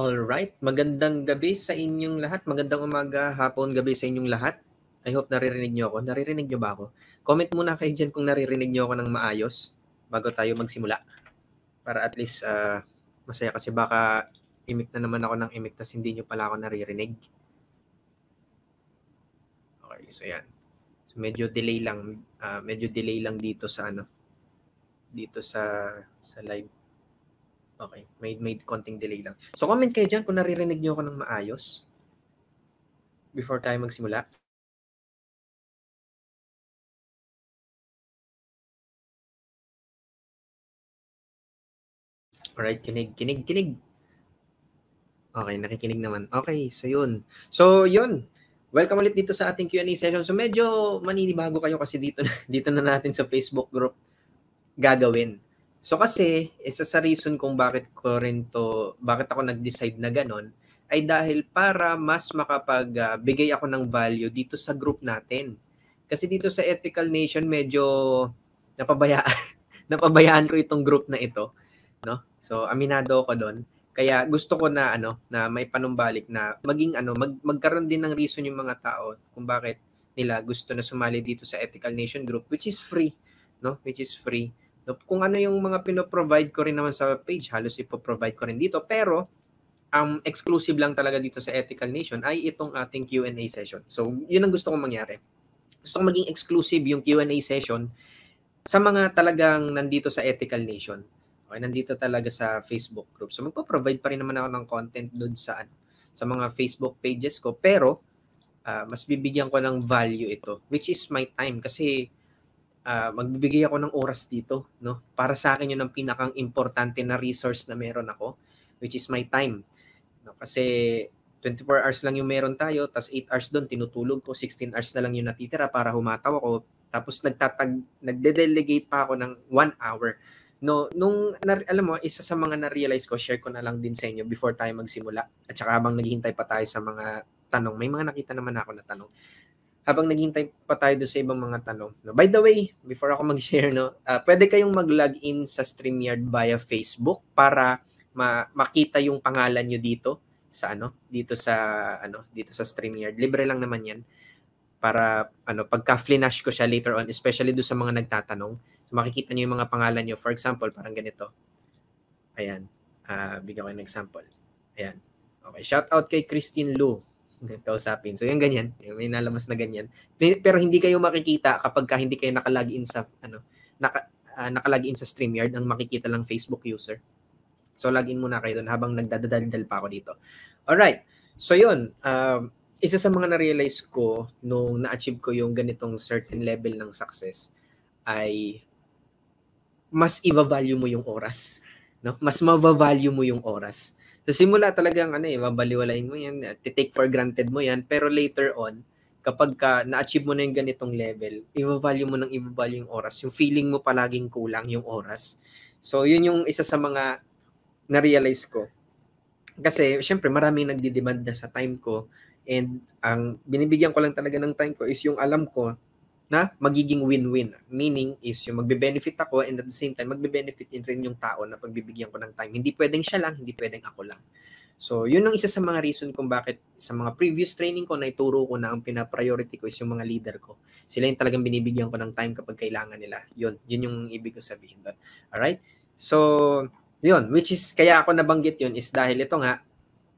All right. Magandang gabi sa inyong lahat. Magandang umaga, hapon, gabi sa inyong lahat. I hope naririnig niyo ako. Naririnig niyo ba ako? Comment muna kayo dyan kung naririnig niyo ako ng maayos bago tayo magsimula. Para at least uh, masaya kasi baka imik na naman ako ng imik tas hindi niyo pala ako naririnig. Okay, so yan. So medyo delay lang, uh, medyo delay lang dito sa ano, dito sa sa live. Okay, may, may konting delay lang. So comment kayo dyan kung naririnig nyo ako ng maayos before tayo magsimula. Alright, kinig, kinig, kinig. Okay, nakikinig naman. Okay, so yun. So yun, Welcome ulit dito sa ating Q&A session. So medyo maninibago kayo kasi dito na, dito na natin sa Facebook group gagawin. So kasi, isa sa reason kung bakit ko rin to, bakit ako nag-decide na ganun, ay dahil para mas makapagbigay ah, uh, ako ng value dito sa group natin. Kasi dito sa Ethical Nation, medyo napabayaan, napabayaan ko itong group na ito. No? So, aminado ako doon. Kaya gusto ko na ano na may panumbalik na maging ano mag, magkaroon din ng reason yung mga tao kung bakit nila gusto na sumali dito sa Ethical Nation Group which is free no which is free kung ano yung mga pinoprovide ko rin naman sa page, halos ipoprovide ko rin dito. Pero, ang um, exclusive lang talaga dito sa Ethical Nation ay itong ating Q&A session. So, yun ang gusto kong mangyari. Gusto kong maging exclusive yung Q&A session sa mga talagang nandito sa Ethical Nation. Okay, nandito talaga sa Facebook group. So, magpo-provide pa rin naman ako ng content doon sa, ano, sa mga Facebook pages ko. Pero, uh, mas bibigyan ko ng value ito, which is my time. Kasi, uh, magbibigay ako ng oras dito, no? Para sa akin 'yun ang pinakang importante na resource na meron ako, which is my time. No, kasi 24 hours lang yung meron tayo, tapos 8 hours doon tinutulog ko, 16 hours na lang yung natitira para humataw ako. Tapos nagtatag nagde-delegate pa ako ng 1 hour. No, nung alam mo, isa sa mga na-realize ko, share ko na lang din sa inyo before tayo magsimula. At saka habang naghihintay pa tayo sa mga tanong, may mga nakita naman ako na tanong habang naghintay pa tayo doon sa ibang mga tanong. No? By the way, before ako mag-share, no, uh, pwede kayong mag-log in sa StreamYard via Facebook para ma- makita yung pangalan nyo dito sa ano, dito sa ano, dito sa StreamYard. Libre lang naman 'yan para ano pagka-flash ko siya later on, especially do sa mga nagtatanong. So, makikita niyo yung mga pangalan niyo. For example, parang ganito. Ayan. Uh, bigyan ko yung example. Ayan. Okay, shout out kay Christine Lu kausapin. So yung ganyan, may nalabas na ganyan. Pero hindi kayo makikita kapag ka hindi kayo nakalagi in sa ano, naka, uh, nakalagi sa StreamYard ang makikita lang Facebook user. So login muna kayo doon habang nagdadaldal pa ako dito. All right. So yun, um, isa sa mga na-realize ko nung na-achieve ko yung ganitong certain level ng success ay mas i-value mo yung oras, no? Mas ma-value mo yung oras. Sa so, simula talagang ano eh, mabaliwalain mo yan, take for granted mo yan, pero later on, kapag ka na-achieve mo na yung ganitong level, i-value mo ng i-value yung oras. Yung feeling mo palaging kulang yung oras. So, yun yung isa sa mga na-realize ko. Kasi, syempre, maraming nagdi-demand na sa time ko. And ang binibigyan ko lang talaga ng time ko is yung alam ko na magiging win-win. Meaning is yung magbe-benefit ako and at the same time magbe-benefit rin yung tao na pagbibigyan ko ng time. Hindi pwedeng siya lang, hindi pwedeng ako lang. So, yun ang isa sa mga reason kung bakit sa mga previous training ko, naituro ko na ang pinapriority ko is yung mga leader ko. Sila yung talagang binibigyan ko ng time kapag kailangan nila. Yun, yun yung ibig ko sabihin doon. Alright? So, yun, which is, kaya ako nabanggit yun is dahil ito nga,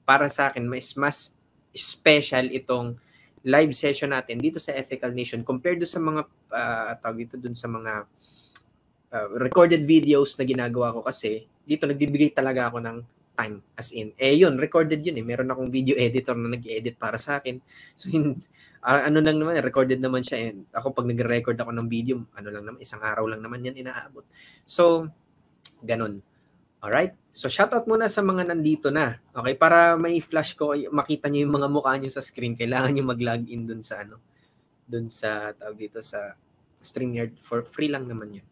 para sa akin, mas, mas special itong live session natin dito sa Ethical Nation compared do sa mga uh, tawag dito dun sa mga uh, recorded videos na ginagawa ko kasi dito nagbibigay talaga ako ng time as in eh yun recorded yun eh meron akong video editor na nag-edit para sa akin so in, uh, ah, ano lang naman recorded naman siya and ako pag nagre-record ako ng video ano lang naman isang araw lang naman yan inaabot so ganun Alright? So, shoutout muna sa mga nandito na. Okay? Para may flash ko, makita nyo yung mga mukha nyo sa screen. Kailangan nyo mag-log in dun sa ano. Dun sa, tawag dito sa StreamYard. For free lang naman yun.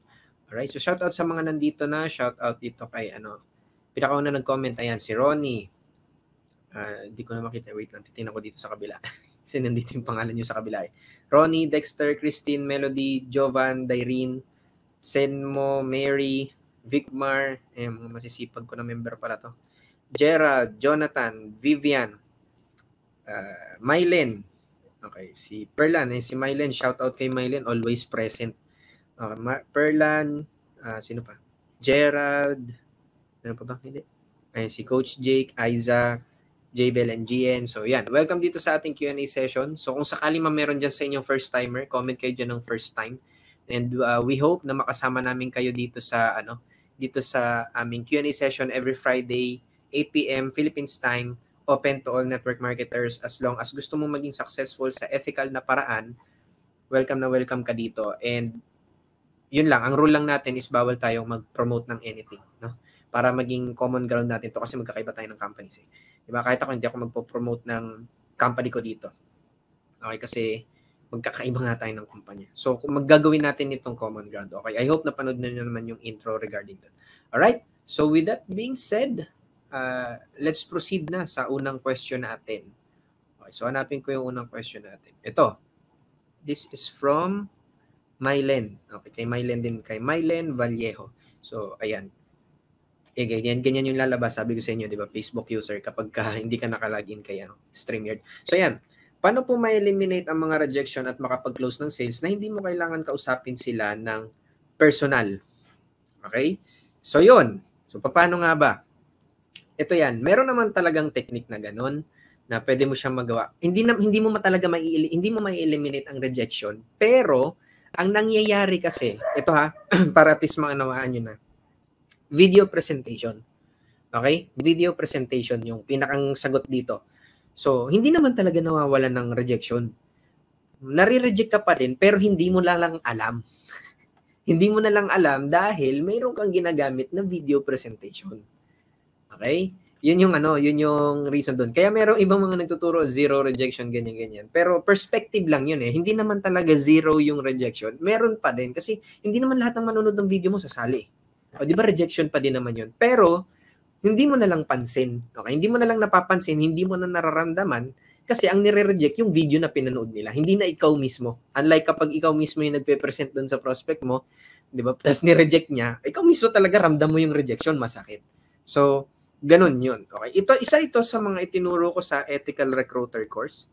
Alright? So, shoutout sa mga nandito na. Shoutout dito kay ano. Pinakauna nag-comment, ayan, si Ronnie. Uh, di ko na makita. Wait lang, titignan ko dito sa kabila. Kasi nandito yung pangalan nyo sa kabila eh. Ronnie, Dexter, Christine, Melody, Jovan, Dairene, Senmo, Mary, Vicmar, eh, mga masisipag ko na member pala to. Gerald, Jonathan, Vivian, uh, ah, Mylen. Okay, si Perlan. Eh, si Mylen, shout out kay Mylen, always present. Uh, Ma- Perlan, uh, sino pa? Gerald, ano pa ba? Hindi. Ay, si Coach Jake, Isaac, JBL and GN. So yan, welcome dito sa ating Q&A session. So kung sakali man meron dyan sa inyong first timer, comment kayo dyan ng first time. And uh, we hope na makasama namin kayo dito sa ano dito sa aming Q&A session every Friday, 8 p.m. Philippines time, open to all network marketers as long as gusto mong maging successful sa ethical na paraan, welcome na welcome ka dito. And yun lang, ang rule lang natin is bawal tayong mag-promote ng anything, no? Para maging common ground natin to kasi magkakaiba tayo ng companies. Eh. Diba? Kahit ako hindi ako magpo-promote ng company ko dito. Okay, kasi magkakaiba nga tayo ng kumpanya. So, kung maggagawin natin itong common ground. Okay, I hope napanood na nyo naman yung intro regarding that. Alright, so with that being said, uh, let's proceed na sa unang question natin. Okay, so hanapin ko yung unang question natin. Ito, this is from Mylen. Okay, kay Mylen din. Kay Mylen Vallejo. So, ayan. Eh, ganyan, ganyan yung lalabas. Sabi ko sa inyo, di ba? Facebook user kapag ka, hindi ka nakalagin kay ano, StreamYard. So, ayan paano po ma-eliminate ang mga rejection at makapag-close ng sales na hindi mo kailangan kausapin sila ng personal? Okay? So, yon So, paano nga ba? Ito yan. Meron naman talagang technique na ganun na pwede mo siyang magawa. Hindi na, hindi mo talaga mai hindi mo mai-eliminate ang rejection, pero ang nangyayari kasi, ito ha, para at least nawaan niyo na. Video presentation. Okay? Video presentation yung pinakang sagot dito. So, hindi naman talaga nawawala ng rejection. Nare-reject ka pa din, pero hindi mo na lang alam. hindi mo na lang alam dahil mayroon kang ginagamit na video presentation. Okay? Yun yung ano, yun yung reason doon. Kaya merong ibang mga nagtuturo, zero rejection, ganyan-ganyan. Pero perspective lang yun eh. Hindi naman talaga zero yung rejection. Meron pa din kasi hindi naman lahat ng manonood ng video mo sasali. O di ba rejection pa din naman yun. Pero hindi mo na lang pansin. Okay? Hindi mo na lang napapansin, hindi mo na nararamdaman kasi ang nire-reject yung video na pinanood nila. Hindi na ikaw mismo. Unlike kapag ikaw mismo yung nagpe-present doon sa prospect mo, 'di ba? Tapos ni-reject niya, ikaw mismo talaga ramdam mo yung rejection, masakit. So, ganun 'yun. Okay? Ito isa ito sa mga itinuro ko sa ethical recruiter course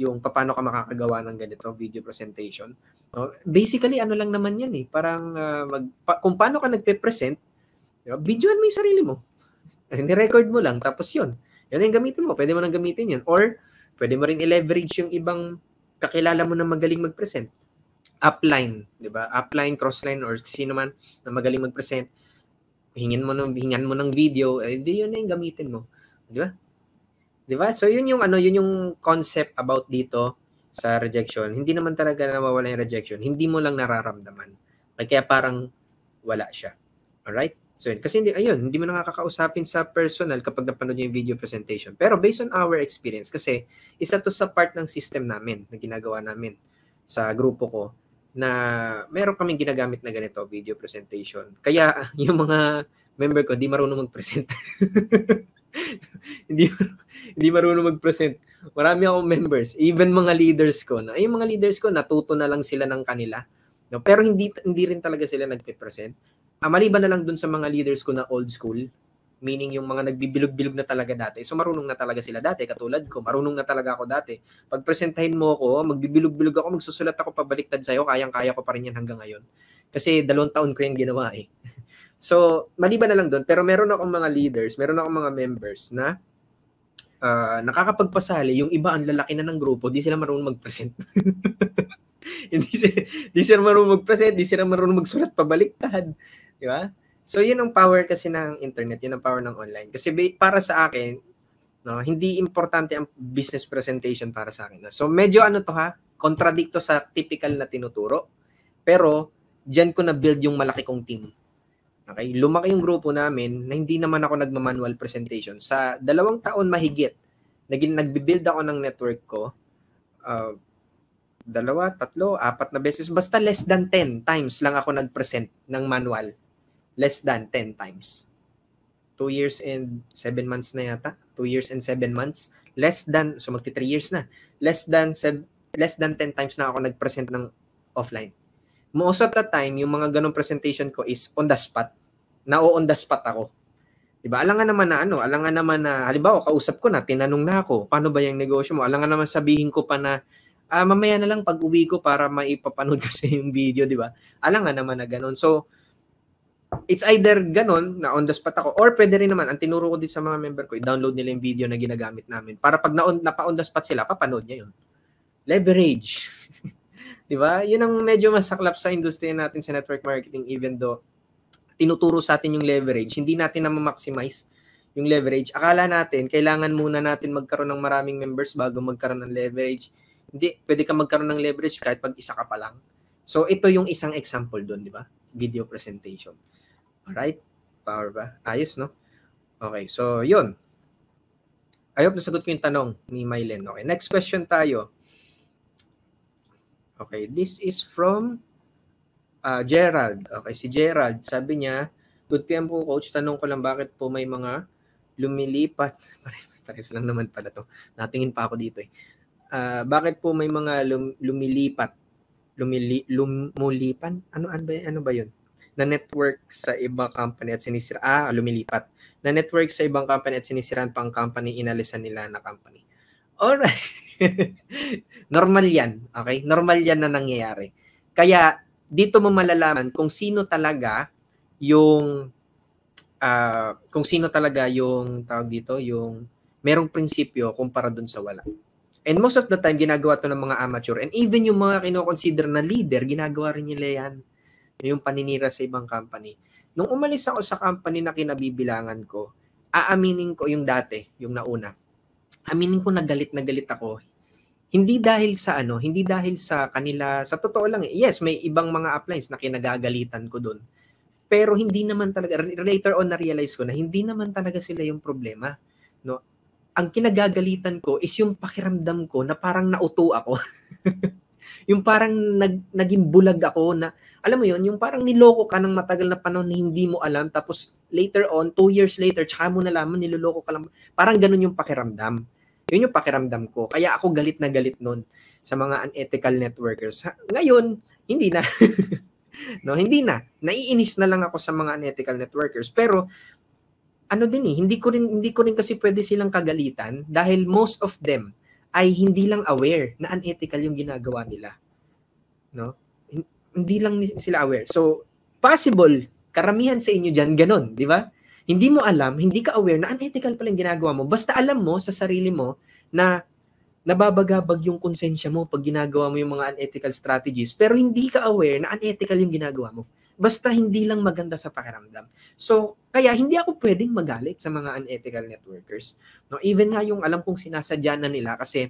yung paano ka makakagawa ng ganito video presentation. No? Oh, basically, ano lang naman yan eh. Parang uh, mag, pa, kung paano ka nagpe-present, di ba? videoan mo yung sarili mo. Eh, ni-record mo lang, tapos yun. Yun yung gamitin mo. Pwede mo nang gamitin yun. Or, pwede mo rin i-leverage yung ibang kakilala mo na magaling mag-present. Upline, di ba? Upline, crossline, or sino man na magaling mag-present. Hingin mo ng, hingan mo ng video, eh, di yun na yung gamitin mo. Di ba? Di ba? So, yun yung, ano, yun yung concept about dito sa rejection. Hindi naman talaga nawawala yung rejection. Hindi mo lang nararamdaman. Kaya parang wala siya. Alright? So, yun. kasi hindi, ayun, hindi mo na nakakausapin sa personal kapag napanood niyo yung video presentation. Pero based on our experience, kasi isa to sa part ng system namin na ginagawa namin sa grupo ko na meron kaming ginagamit na ganito, video presentation. Kaya yung mga member ko, hindi marunong mag-present. hindi, hindi marunong mag-present. Marami akong members, even mga leaders ko. Na, yung mga leaders ko, natuto na lang sila ng kanila. No? Pero hindi, hindi rin talaga sila nagpe-present ah, maliban na lang dun sa mga leaders ko na old school, meaning yung mga nagbibilog-bilog na talaga dati. So marunong na talaga sila dati, katulad ko, marunong na talaga ako dati. Pag presentahin mo ako, magbibilog-bilog ako, magsusulat ako pabaliktad sa'yo, kayang-kaya ko pa rin yan hanggang ngayon. Kasi dalawang taon ko yung ginawa eh. so, maliban na lang doon, pero meron akong mga leaders, meron akong mga members na uh, nakakapagpasali, yung iba ang lalaki na ng grupo, di sila marunong mag-present. hindi sila, di sila marunong mag-present, di sila marunong magsulat pabaliktad. Di ba? So, yun ang power kasi ng internet, yun ang power ng online. Kasi para sa akin, no, hindi importante ang business presentation para sa akin. So, medyo ano to ha, kontradikto sa typical na tinuturo. Pero, diyan ko na-build yung malaki kong team. Okay? Lumaki yung grupo namin na hindi naman ako nagma-manual presentation. Sa dalawang taon mahigit, naging nagbi-build ako ng network ko. Uh, dalawa, tatlo, apat na beses. Basta less than 10 times lang ako nag-present ng manual less than 10 times. 2 years and 7 months na yata. 2 years and 7 months. Less than, so magti 3 years na. Less than, sev- less than 10 times na ako nag-present ng offline. Most of the time, yung mga ganong presentation ko is on the spot. Na-on the spot ako. Diba? Alangan naman na ano, alangan naman na, halimbawa, kausap ko na, tinanong na ako, paano ba yung negosyo mo? Alangan naman sabihin ko pa na, ah, mamaya na lang pag uwi ko para maipapanood kasi yung video, di ba? Alangan naman na ganun. So, it's either ganon na on the spot ako or pwede rin naman ang tinuro ko din sa mga member ko i-download nila yung video na ginagamit namin para pag na on, napa on the spot sila papanood niya yun leverage 'di ba yun ang medyo masaklap sa industriya natin sa network marketing even though tinuturo sa atin yung leverage hindi natin na maximize yung leverage akala natin kailangan muna natin magkaroon ng maraming members bago magkaroon ng leverage hindi pwede ka magkaroon ng leverage kahit pag isa ka pa lang so ito yung isang example doon di ba video presentation Alright? Power ba? Ayos, no? Okay, so yun. I hope nasagot ko yung tanong ni Mylen. Okay, next question tayo. Okay, this is from uh, Gerald. Okay, si Gerald, sabi niya, Good PM po, coach. Tanong ko lang bakit po may mga lumilipat. Pares lang naman pala to. Natingin pa ako dito eh. Uh, bakit po may mga lum, lumilipat? Lumili, lumulipan? Ano, ano, ba, ano ba yun? na network sa ibang company at sinisira ah lumilipat na network sa ibang company at sinisiraan pang company inalisan nila na company alright normal yan okay normal yan na nangyayari kaya dito mo malalaman kung sino talaga yung uh, kung sino talaga yung tawag dito yung merong prinsipyo kumpara dun sa wala And most of the time, ginagawa to ng mga amateur. And even yung mga kinoconsider na leader, ginagawa rin nila yan yung paninira sa ibang company. Nung umalis ako sa company na kinabibilangan ko, aaminin ko yung dati, yung nauna. Aminin ko nagalit na galit ako. Hindi dahil sa ano, hindi dahil sa kanila, sa totoo lang, eh. yes, may ibang mga appliance na kinagagalitan ko doon. Pero hindi naman talaga, later on na-realize ko na hindi naman talaga sila yung problema. No? Ang kinagagalitan ko is yung pakiramdam ko na parang nauto ako. Yung parang nag, naging bulag ako na, alam mo yon yung parang niloko ka ng matagal na panahon na hindi mo alam, tapos later on, two years later, tsaka mo nalaman, niloloko ka lang. Parang ganun yung pakiramdam. Yun yung pakiramdam ko. Kaya ako galit na galit nun sa mga unethical networkers. ngayon, hindi na. no, hindi na. Naiinis na lang ako sa mga unethical networkers. Pero ano din eh, hindi ko rin hindi ko rin kasi pwede silang kagalitan dahil most of them ay hindi lang aware na unethical yung ginagawa nila. No? Hindi lang sila aware. So, possible, karamihan sa inyo dyan, ganun, di ba? Hindi mo alam, hindi ka aware na unethical pala yung ginagawa mo. Basta alam mo sa sarili mo na nababagabag yung konsensya mo pag ginagawa mo yung mga unethical strategies, pero hindi ka aware na unethical yung ginagawa mo. Basta hindi lang maganda sa pakiramdam. So, kaya hindi ako pwedeng magalit sa mga unethical networkers. No, even nga yung alam kong sinasadya na nila kasi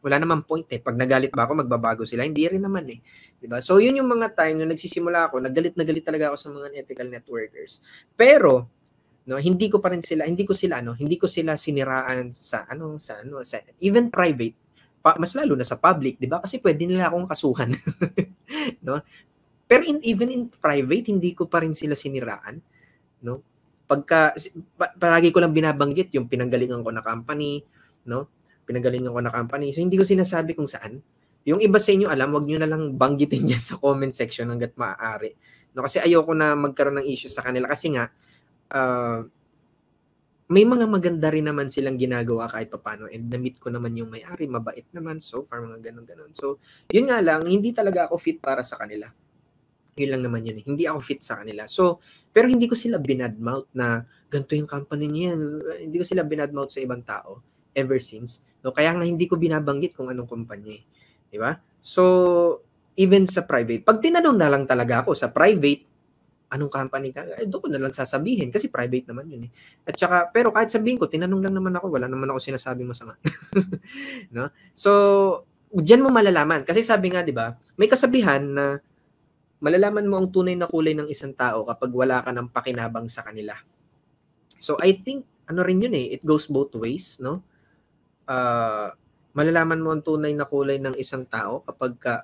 wala naman point eh. Pag nagalit ba ako, magbabago sila. Hindi rin naman eh. ba diba? So, yun yung mga time na nagsisimula ako, nagalit na galit talaga ako sa mga unethical networkers. Pero, no hindi ko pa rin sila hindi ko sila ano hindi ko sila siniraan sa ano sa ano sa even private pa, mas lalo na sa public, 'di ba? Kasi pwede nila akong kasuhan. no? Pero in, even in private, hindi ko pa rin sila siniraan. No? Pagka, pa, palagi ko lang binabanggit yung pinanggalingan ko na company, no? pinanggalingan ko na company. So, hindi ko sinasabi kung saan. Yung iba sa inyo alam, wag niyo na lang banggitin diyan sa comment section hangga't maaari. No kasi ayoko na magkaroon ng issue sa kanila kasi nga uh, may mga maganda rin naman silang ginagawa kahit papano and na-meet ko naman yung may-ari, mabait naman so far mga ganun-ganun. So, yun nga lang, hindi talaga ako fit para sa kanila. Yun lang naman yun. Eh. Hindi ako fit sa kanila. So, pero hindi ko sila binadmouth na ganito yung company niya. Hindi ko sila binadmouth sa ibang tao ever since. No, kaya nga hindi ko binabanggit kung anong company. Eh. Di ba? So, even sa private, pag tinanong na lang talaga ako sa private, anong company ka, eh, doon ko na lang sasabihin kasi private naman yun eh. At saka, pero kahit sabihin ko, tinanong lang naman ako, wala naman ako sinasabi sinasabing masama. no? So, diyan mo malalaman. Kasi sabi nga, di ba, may kasabihan na malalaman mo ang tunay na kulay ng isang tao kapag wala ka ng pakinabang sa kanila. So I think ano rin yun eh, it goes both ways, no? Uh, malalaman mo ang tunay na kulay ng isang tao kapag ka,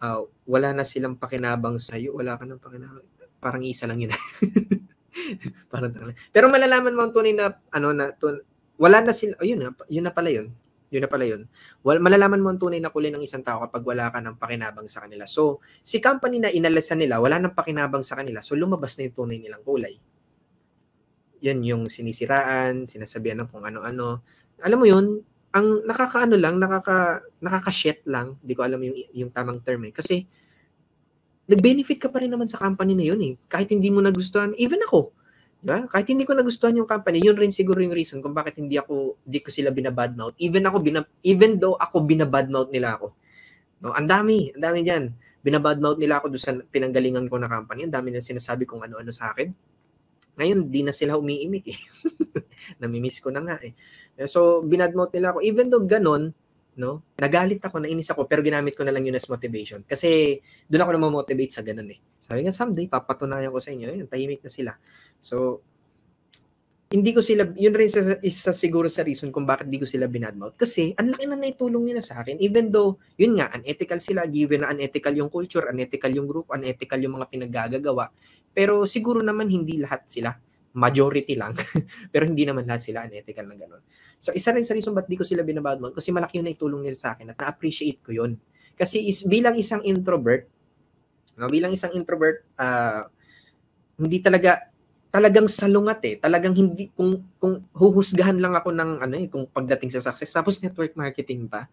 uh, wala na silang pakinabang sa iyo, wala ka ng pakinabang. Parang isa lang yun. Parang Pero malalaman mo ang tunay na ano na tun- wala na sila, oh, yun na, yun na pala yun. Yun na pala yun. Well, malalaman mo ang tunay na kulay ng isang tao kapag wala ka ng pakinabang sa kanila. So, si company na inalasan nila, wala ng pakinabang sa kanila, so lumabas na yung tunay nilang kulay. Yan yung sinisiraan, sinasabihan ng kung ano-ano. Alam mo yun, ang nakakaano lang, nakaka nakaka-shit lang, hindi ko alam yung yung tamang term eh. Kasi nag-benefit ka pa rin naman sa company na yun eh. Kahit hindi mo nagustuhan, even ako, Diba? Kahit hindi ko nagustuhan yung company, yun rin siguro yung reason kung bakit hindi ako hindi ko sila binabadmouth. Even ako bina, even though ako binabadmouth nila ako. No, ang dami, ang dami diyan. Binabadmouth nila ako doon sa pinanggalingan ko na company. Ang dami na sinasabi kung ano-ano sa akin. Ngayon, di na sila umiimik eh. Namimiss ko na nga eh. So, binadmouth nila ako. Even though ganon, no? Nagalit ako, nainis ako, pero ginamit ko na lang yun as motivation. Kasi doon ako namomotivate sa ganun eh. Sabi nga, someday, papatunayan ko sa inyo, yun, tahimik na sila. So, hindi ko sila, yun rin isa, isa siguro sa reason kung bakit hindi ko sila binadmouth. Kasi, ang laki na naitulong nila sa akin. Even though, yun nga, unethical sila, given na unethical yung culture, unethical yung group, unethical yung mga pinaggagawa. Pero siguro naman hindi lahat sila majority lang. Pero hindi naman lahat sila unethical na ganun. So isa rin sa reason ba't di ko sila binabadlog kasi malaki yung naitulong nila sa akin at na-appreciate ko yun. Kasi is, bilang isang introvert, no, bilang isang introvert, uh, hindi talaga talagang salungat eh. Talagang hindi kung kung huhusgahan lang ako ng ano eh kung pagdating sa success tapos network marketing pa,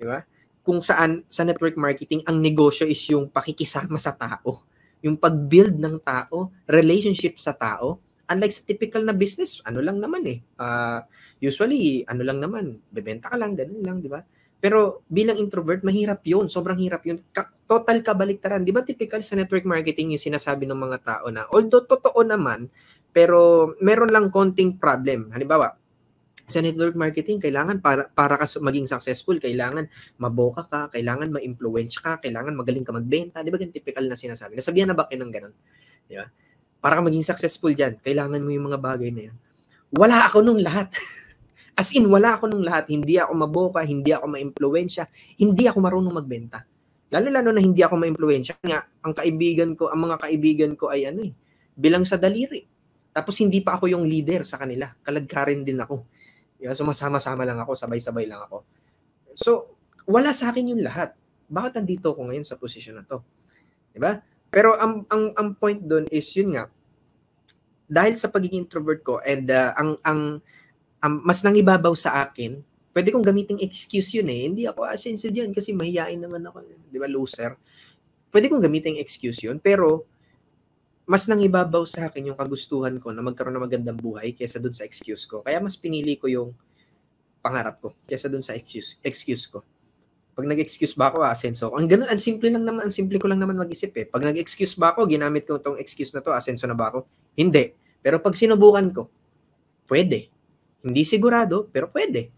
'di ba? Kung saan sa network marketing ang negosyo is yung pakikisama sa tao, yung pag-build ng tao, relationship sa tao, unlike sa typical na business, ano lang naman eh. Uh, usually, ano lang naman, bebenta ka lang, ganun lang, di ba? Pero bilang introvert, mahirap yun. Sobrang hirap yun. Ka- total kabaliktaran. Di ba typical sa network marketing yung sinasabi ng mga tao na, although totoo naman, pero meron lang konting problem. Halimbawa, sa network marketing, kailangan para, para ka maging successful, kailangan maboka ka, kailangan ma-influence ka, kailangan magaling ka magbenta. Di ba yung typical na sinasabi? Nasabihan na ba kayo ng ganun? Di ba? para maging successful dyan, kailangan mo yung mga bagay na yan. Wala ako nung lahat. As in, wala ako nung lahat. Hindi ako maboka, hindi ako ma maimpluwensya, hindi ako marunong magbenta. Lalo-lalo na hindi ako ma maimpluwensya. Nga, ang kaibigan ko, ang mga kaibigan ko ay ano eh, bilang sa daliri. Tapos hindi pa ako yung leader sa kanila. Kaladkarin din ako. Yeah, so masama-sama lang ako, sabay-sabay lang ako. So, wala sa akin yung lahat. Bakit nandito ako ngayon sa posisyon na to? 'Di ba? Pero ang ang ang point doon is yun nga, dahil sa pagiging introvert ko and uh, ang ang um, mas nangibabaw sa akin, pwede kong gamitin excuse yun eh. Hindi ako asensi diyan kasi mahiyain naman ako, 'di ba, loser. Pwede kong gamitin excuse yun, pero mas nangibabaw sa akin yung kagustuhan ko na magkaroon ng magandang buhay kaysa doon sa excuse ko. Kaya mas pinili ko yung pangarap ko kaysa doon sa excuse excuse ko. Pag nag-excuse ba ako, asenso ako. Ang ganun, ang simple lang naman, ang simple ko lang naman mag-isip eh. Pag nag-excuse ba ako, ginamit ko itong excuse na to, asenso na ba ako? Hindi. Pero pag sinubukan ko, pwede. Hindi sigurado, pero pwede.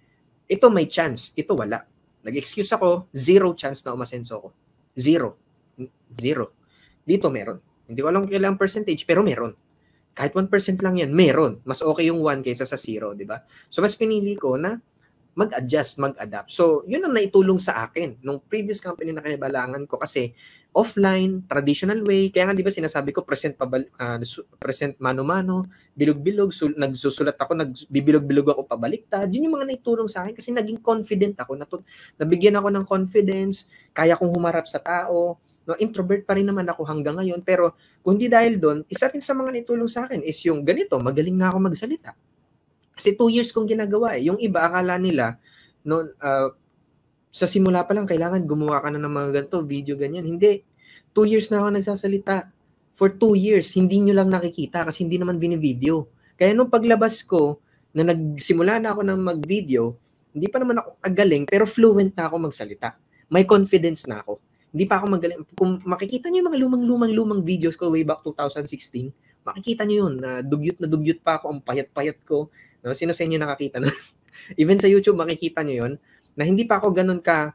Ito may chance, ito wala. Nag-excuse ako, zero chance na umasenso ako. Zero. Zero. Dito meron. Hindi ko alam kailang percentage, pero meron kahit 1% lang yan, meron. Mas okay yung 1 kaysa sa 0, di ba? So, mas pinili ko na mag-adjust, mag-adapt. So, yun ang naitulong sa akin nung previous company na kinabalangan ko kasi offline, traditional way. Kaya nga 'di ba sinasabi ko present pabal, uh, ah, present mano-mano, bilog-bilog, sul- nagsusulat ako, nagbibilog-bilog ako pabaliktad. Yun yung mga naitulong sa akin kasi naging confident ako, natu- nabigyan ako ng confidence, kaya kong humarap sa tao. No, introvert pa rin naman ako hanggang ngayon, pero kundi dahil doon, isa rin sa mga naitulong sa akin is yung ganito, magaling na ako magsalita kasi two years kong ginagawa eh. Yung iba, akala nila, no, uh, sa simula pa lang, kailangan gumawa ka na ng mga ganito, video, ganyan. Hindi. Two years na ako nagsasalita. For two years, hindi nyo lang nakikita kasi hindi naman binivideo. Kaya nung paglabas ko, na nagsimula na ako ng mag-video, hindi pa naman ako agaling, pero fluent na ako magsalita. May confidence na ako. Hindi pa ako magaling. Kung makikita nyo yung mga lumang-lumang-lumang videos ko way back 2016, makikita nyo yun, na dugyot na dugyot pa ako, ang payat-payat ko, No? Diba? Sino sa inyo nakakita nun? Even sa YouTube, makikita nyo yon na hindi pa ako ganun ka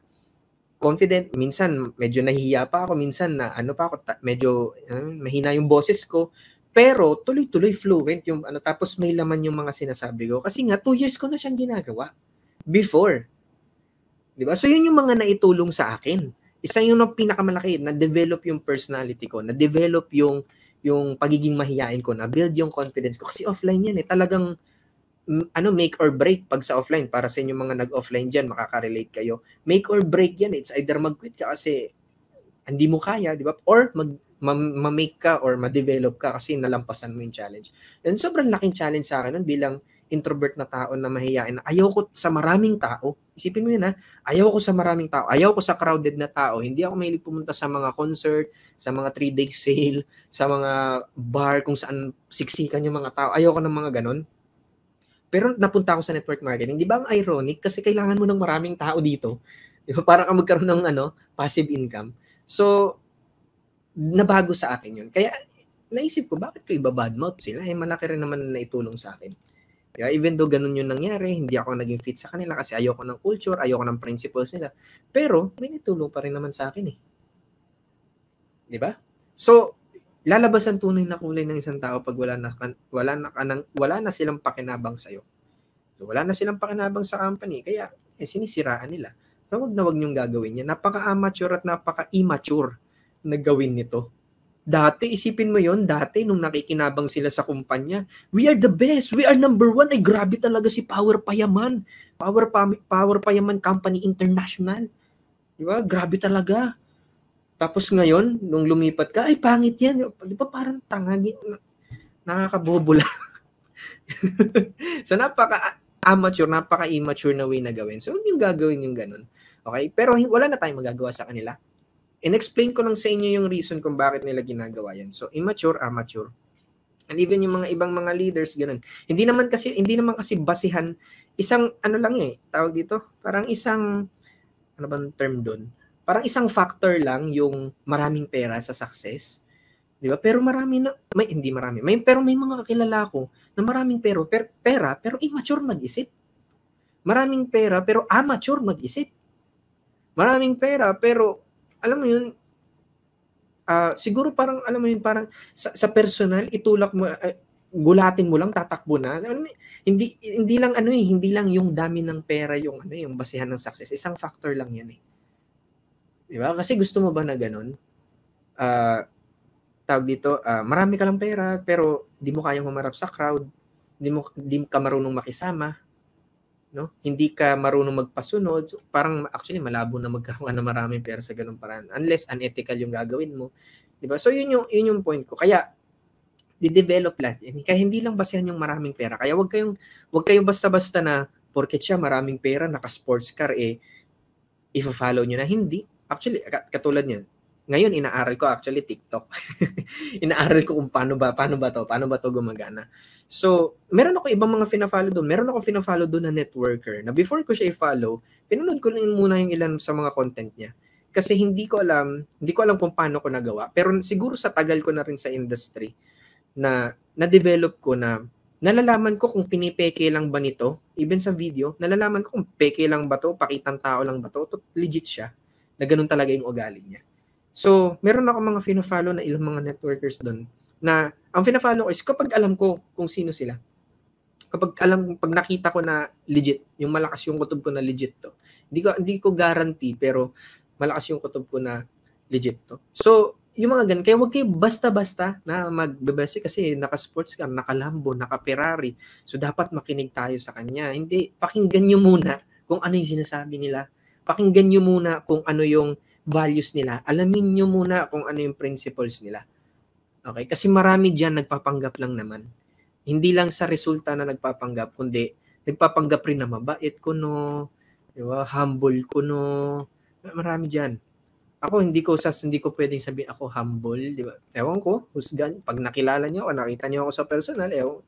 confident. Minsan, medyo nahihiya pa ako. Minsan, na ano pa ako, ta- medyo uh, mahina yung boses ko. Pero, tuloy-tuloy fluent yung ano. Tapos, may laman yung mga sinasabi ko. Kasi nga, two years ko na siyang ginagawa. Before. Di ba? So, yun yung mga naitulong sa akin. Isa yun yung pinakamalaki, na-develop yung personality ko, na-develop yung yung pagiging mahiyain ko, na build yung confidence ko. Kasi offline yan eh. Talagang ano make or break pag sa offline para sa inyong mga nag-offline diyan makaka-relate kayo make or break yan it's either mag-quit ka kasi hindi mo kaya di ba or mag ma-make ka or ma-develop ka kasi nalampasan mo yung challenge. And sobrang laking challenge sa akin nun bilang introvert na tao na mahihain. Ayaw ko sa maraming tao. Isipin mo yun ha. Ayaw ko sa maraming tao. Ayaw ko sa crowded na tao. Hindi ako mahilig pumunta sa mga concert, sa mga three-day sale, sa mga bar kung saan siksikan yung mga tao. Ayaw ko ng mga ganun. Pero napunta ako sa network marketing. Di ba ang ironic? Kasi kailangan mo ng maraming tao dito. Di ba? Para ka magkaroon ng ano, passive income. So, nabago sa akin yun. Kaya naisip ko, bakit ko ibabadmouth sila? Eh, malaki rin naman na naitulong sa akin. Kaya even though ganun yung nangyari, hindi ako naging fit sa kanila kasi ayoko ng culture, ayoko ng principles nila. Pero, may natulong pa rin naman sa akin eh. Di ba? So, lalabas ang tunay na kulay ng isang tao pag wala na wala na kanang wala na silang pakinabang sa iyo. So, wala na silang pakinabang sa company kaya eh, sinisiraan nila. So, wag na wag niyong gagawin yan. Napaka-amateur at napaka-immature na gawin nito. Dati, isipin mo yon dati nung nakikinabang sila sa kumpanya, we are the best, we are number one. Ay, grabe talaga si Power Payaman. Power, pa Power Payaman Company International. Di ba? Grabe talaga. Tapos ngayon, nung lumipat ka, ay pangit yan. Di ba parang tanga? Nakakabobo lang. so napaka amateur, napaka-immature na way na gawin. So yung gagawin yung ganun. Okay? Pero wala na tayong magagawa sa kanila. In-explain ko lang sa inyo yung reason kung bakit nila ginagawa yan. So immature, amateur. And even yung mga ibang mga leaders ganun. Hindi naman kasi hindi naman kasi basihan isang ano lang eh, tawag dito, parang isang ano bang term doon? parang isang factor lang yung maraming pera sa success. 'Di ba? Pero marami na may hindi marami. May pero may mga kakilala ko na maraming pero per, pera pero immature mag-isip. Maraming pera pero amateur mag-isip. Maraming pera pero alam mo 'yun uh, siguro parang alam mo 'yun parang sa, sa personal itulak mo uh, gulatin mo lang tatakbo na. Alam mo, hindi hindi lang ano eh, hindi lang yung dami ng pera yung ano yung basehan ng success. Isang factor lang 'yan eh. Di ba? Kasi gusto mo ba na ganun? Uh, tawag dito, uh, marami ka lang pera, pero di mo kayang humarap sa crowd, di mo di ka marunong makisama, no? Hindi ka marunong magpasunod. So, parang actually malabo na magkaroon ka ng maraming pera sa ganung paraan unless unethical yung gagawin mo, 'di ba? So yun yung yun yung point ko. Kaya di-develop natin. Kaya hindi lang basehan yung maraming pera. Kaya wag kayong wag kayong basta-basta na porket siya maraming pera, naka-sports car eh i-follow niyo na hindi. Actually, katulad niyan, ngayon inaaral ko actually TikTok. inaaral ko kung paano ba paano ba to, paano ba to gumagana. So, meron ako ibang mga fina-follow doon. Meron ako fina-follow doon na networker na before ko siya i-follow, pinunod ko lang muna yung ilan sa mga content niya. Kasi hindi ko alam, hindi ko alam kung paano ko nagawa. Pero siguro sa tagal ko na rin sa industry na na-develop ko na nalalaman ko kung pinipeke lang ba nito, even sa video, nalalaman ko kung peke lang ba to, pakitang tao lang ba to, to legit siya na ganun talaga yung ugali niya. So, meron ako mga fina-follow na ilang mga networkers doon na ang fina-follow ko is kapag alam ko kung sino sila. Kapag alam pag nakita ko na legit, yung malakas yung kutob ko na legit to. Hindi ko hindi ko guarantee pero malakas yung kutob ko na legit to. So, yung mga ganun, kaya wag kayo basta-basta na magbebesi kasi naka-sports car, naka-Lambo, naka-Ferrari. So, dapat makinig tayo sa kanya. Hindi, pakinggan nyo muna kung ano yung sinasabi nila pakinggan nyo muna kung ano yung values nila. Alamin nyo muna kung ano yung principles nila. Okay? Kasi marami dyan nagpapanggap lang naman. Hindi lang sa resulta na nagpapanggap, kundi nagpapanggap rin na mabait ko no, di humble ko no. Marami dyan. Ako hindi ko sas hindi ko pwedeng sabihin ako humble, di ba? Ewan ko, husgan pag nakilala niyo o nakita niyo ako sa personal, ewan,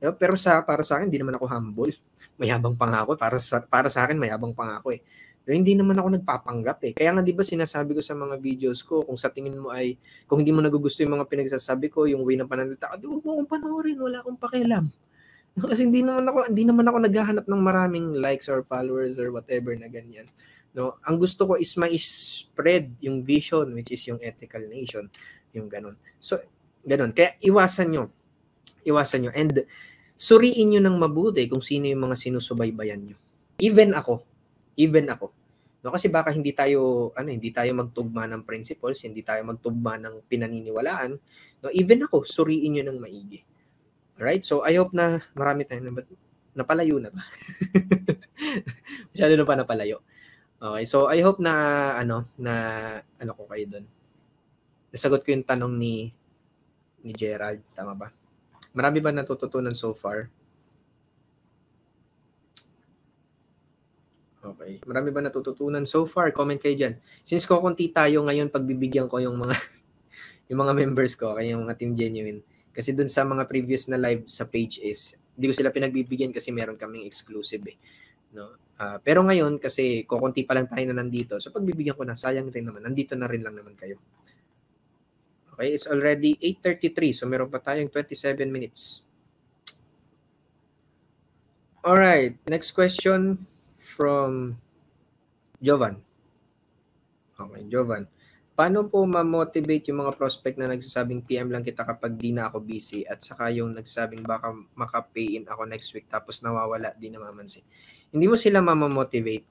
Diba? Pero sa para sa akin, hindi naman ako humble. Mayabang pangako para sa para sa akin mayabang pangako eh. Pero hindi naman ako nagpapanggap eh. Kaya nga 'di ba sinasabi ko sa mga videos ko kung sa tingin mo ay kung hindi mo nagugusto yung mga pinagsasabi ko, yung way ng pananalita, di mo akong panoorin, wala akong pakialam. Kasi hindi naman ako hindi naman ako naghahanap ng maraming likes or followers or whatever na ganyan. No, ang gusto ko is ma-spread yung vision which is yung ethical nation, yung ganun. So, ganun. Kaya iwasan nyo. Iwasan nyo. And suriin nyo ng mabuti kung sino yung mga sinusubaybayan nyo. Even ako. Even ako. No kasi baka hindi tayo ano hindi tayo magtugma ng principles, hindi tayo magtugma ng pinaniniwalaan. No even ako suriin niyo ng maigi. right? So I hope na marami tayong na, napalayo na ba? Masyado na pa napalayo. Okay, so I hope na ano na ano ko kayo doon. Nasagot ko yung tanong ni ni Gerald, tama ba? Marami ba natututunan so far? Okay. Marami ba natututunan so far? Comment kayo dyan. Since kokonti tayo ngayon, pagbibigyan ko yung mga yung mga members ko, kaya yung mga Team Genuine. Kasi dun sa mga previous na live sa page is, hindi ko sila pinagbibigyan kasi meron kaming exclusive eh. No? Uh, pero ngayon, kasi kokonti pa lang tayo na nandito, so pagbibigyan ko na, sayang rin naman. Nandito na rin lang naman kayo. Okay, it's already 8.33, so meron pa tayong 27 minutes. Alright, next question from Jovan. Okay, Jovan. Paano po ma-motivate yung mga prospect na nagsasabing PM lang kita kapag di na ako busy at saka yung nagsasabing baka maka-pay in ako next week tapos nawawala, di namamansin. Hindi mo sila mamamotivate.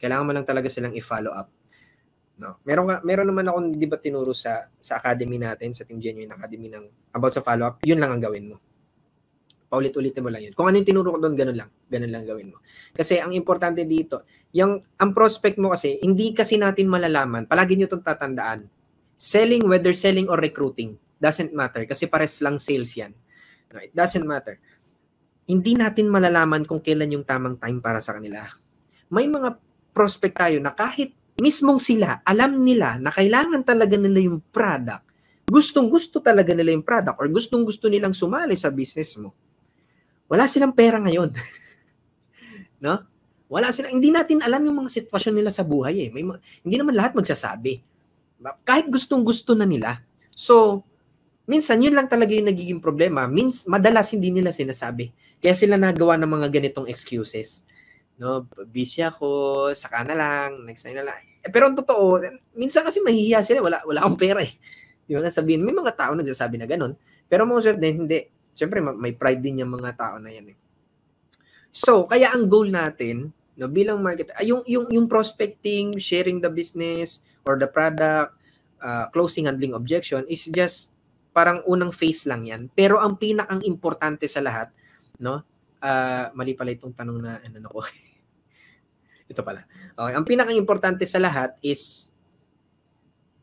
Kailangan mo lang talaga silang i-follow up. No. Meron meron naman ako 'di ba tinuro sa sa academy natin, sa Team Genuine Academy ng about sa follow up. 'Yun lang ang gawin mo paulit-ulitin mo lang yun. Kung ano yung tinuro ko doon, ganun lang. Ganun lang gawin mo. Kasi ang importante dito, yung, ang prospect mo kasi, hindi kasi natin malalaman, palagi nyo itong tatandaan, selling, whether selling or recruiting, doesn't matter. Kasi pares lang sales yan. It doesn't matter. Hindi natin malalaman kung kailan yung tamang time para sa kanila. May mga prospect tayo na kahit mismong sila, alam nila na kailangan talaga nila yung product, gustong-gusto talaga nila yung product or gustong-gusto nilang sumali sa business mo wala silang pera ngayon. no? Wala sila, hindi natin alam yung mga sitwasyon nila sa buhay eh. May, hindi naman lahat magsasabi. Kahit gustong gusto na nila. So, minsan yun lang talaga yung nagiging problema. Mins, madalas hindi nila sinasabi. Kaya sila nagawa ng mga ganitong excuses. No, busy ako, saka na lang, next time na lang. Eh, pero ang totoo, minsan kasi mahihiya sila, wala, wala akong pera eh. Di ba sabihin, may mga tao nagsasabi na ganun. Pero most of them, hindi Siyempre, may pride din yung mga tao na yan eh. So, kaya ang goal natin, no, bilang marketer, ay yung, yung, yung prospecting, sharing the business or the product, uh, closing handling objection is just parang unang phase lang yan. Pero ang pinakang importante sa lahat, no, uh, mali pala itong tanong na, ano, ano ko, ito pala. Okay, ang pinakang importante sa lahat is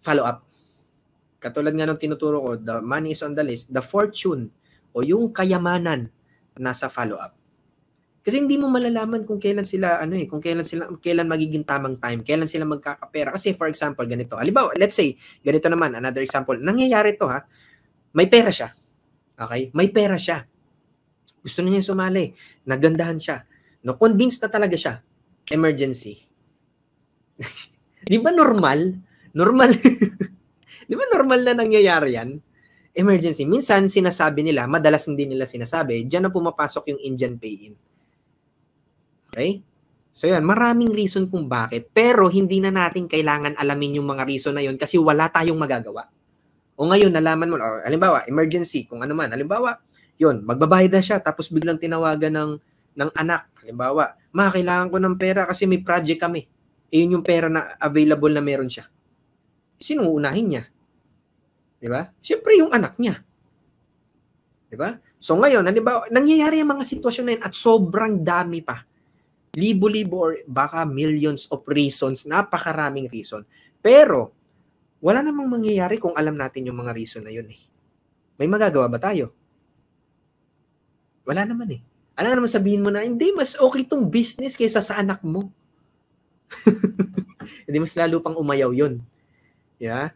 follow up. Katulad nga nung tinuturo ko, the money is on the list, the fortune o yung kayamanan nasa follow-up. Kasi hindi mo malalaman kung kailan sila ano eh, kung kailan sila kailan magiging tamang time, kailan sila magkakapera. Kasi for example, ganito. Halimbawa, let's say, ganito naman, another example. Nangyayari to ha. May pera siya. Okay? May pera siya. Gusto na niya sumali. Nagandahan siya. No, convinced na talaga siya. Emergency. 'Di ba normal? Normal. 'Di ba normal na nangyayari 'yan? emergency. Minsan, sinasabi nila, madalas hindi nila sinasabi, dyan na pumapasok yung Indian pay-in. Okay? So yan, maraming reason kung bakit. Pero hindi na natin kailangan alamin yung mga reason na yun kasi wala tayong magagawa. O ngayon, nalaman mo, or, halimbawa, emergency, kung ano man. Halimbawa, yun, magbabayad na siya tapos biglang tinawagan ng, ng anak. Halimbawa, ma, kailangan ko ng pera kasi may project kami. Iyon eh, e yung pera na available na meron siya. Sino uunahin niya? 'Di ba? Siyempre yung anak niya. 'Di ba? So ngayon, ba nangyayari ang mga sitwasyon na yun at sobrang dami pa. Libo-libo or baka millions of reasons, napakaraming reason. Pero, wala namang mangyayari kung alam natin yung mga reason na yun eh. May magagawa ba tayo? Wala naman eh. Alam naman sabihin mo na, hindi, mas okay tong business kaysa sa anak mo. hindi, mas lalo pang umayaw yun. Yeah?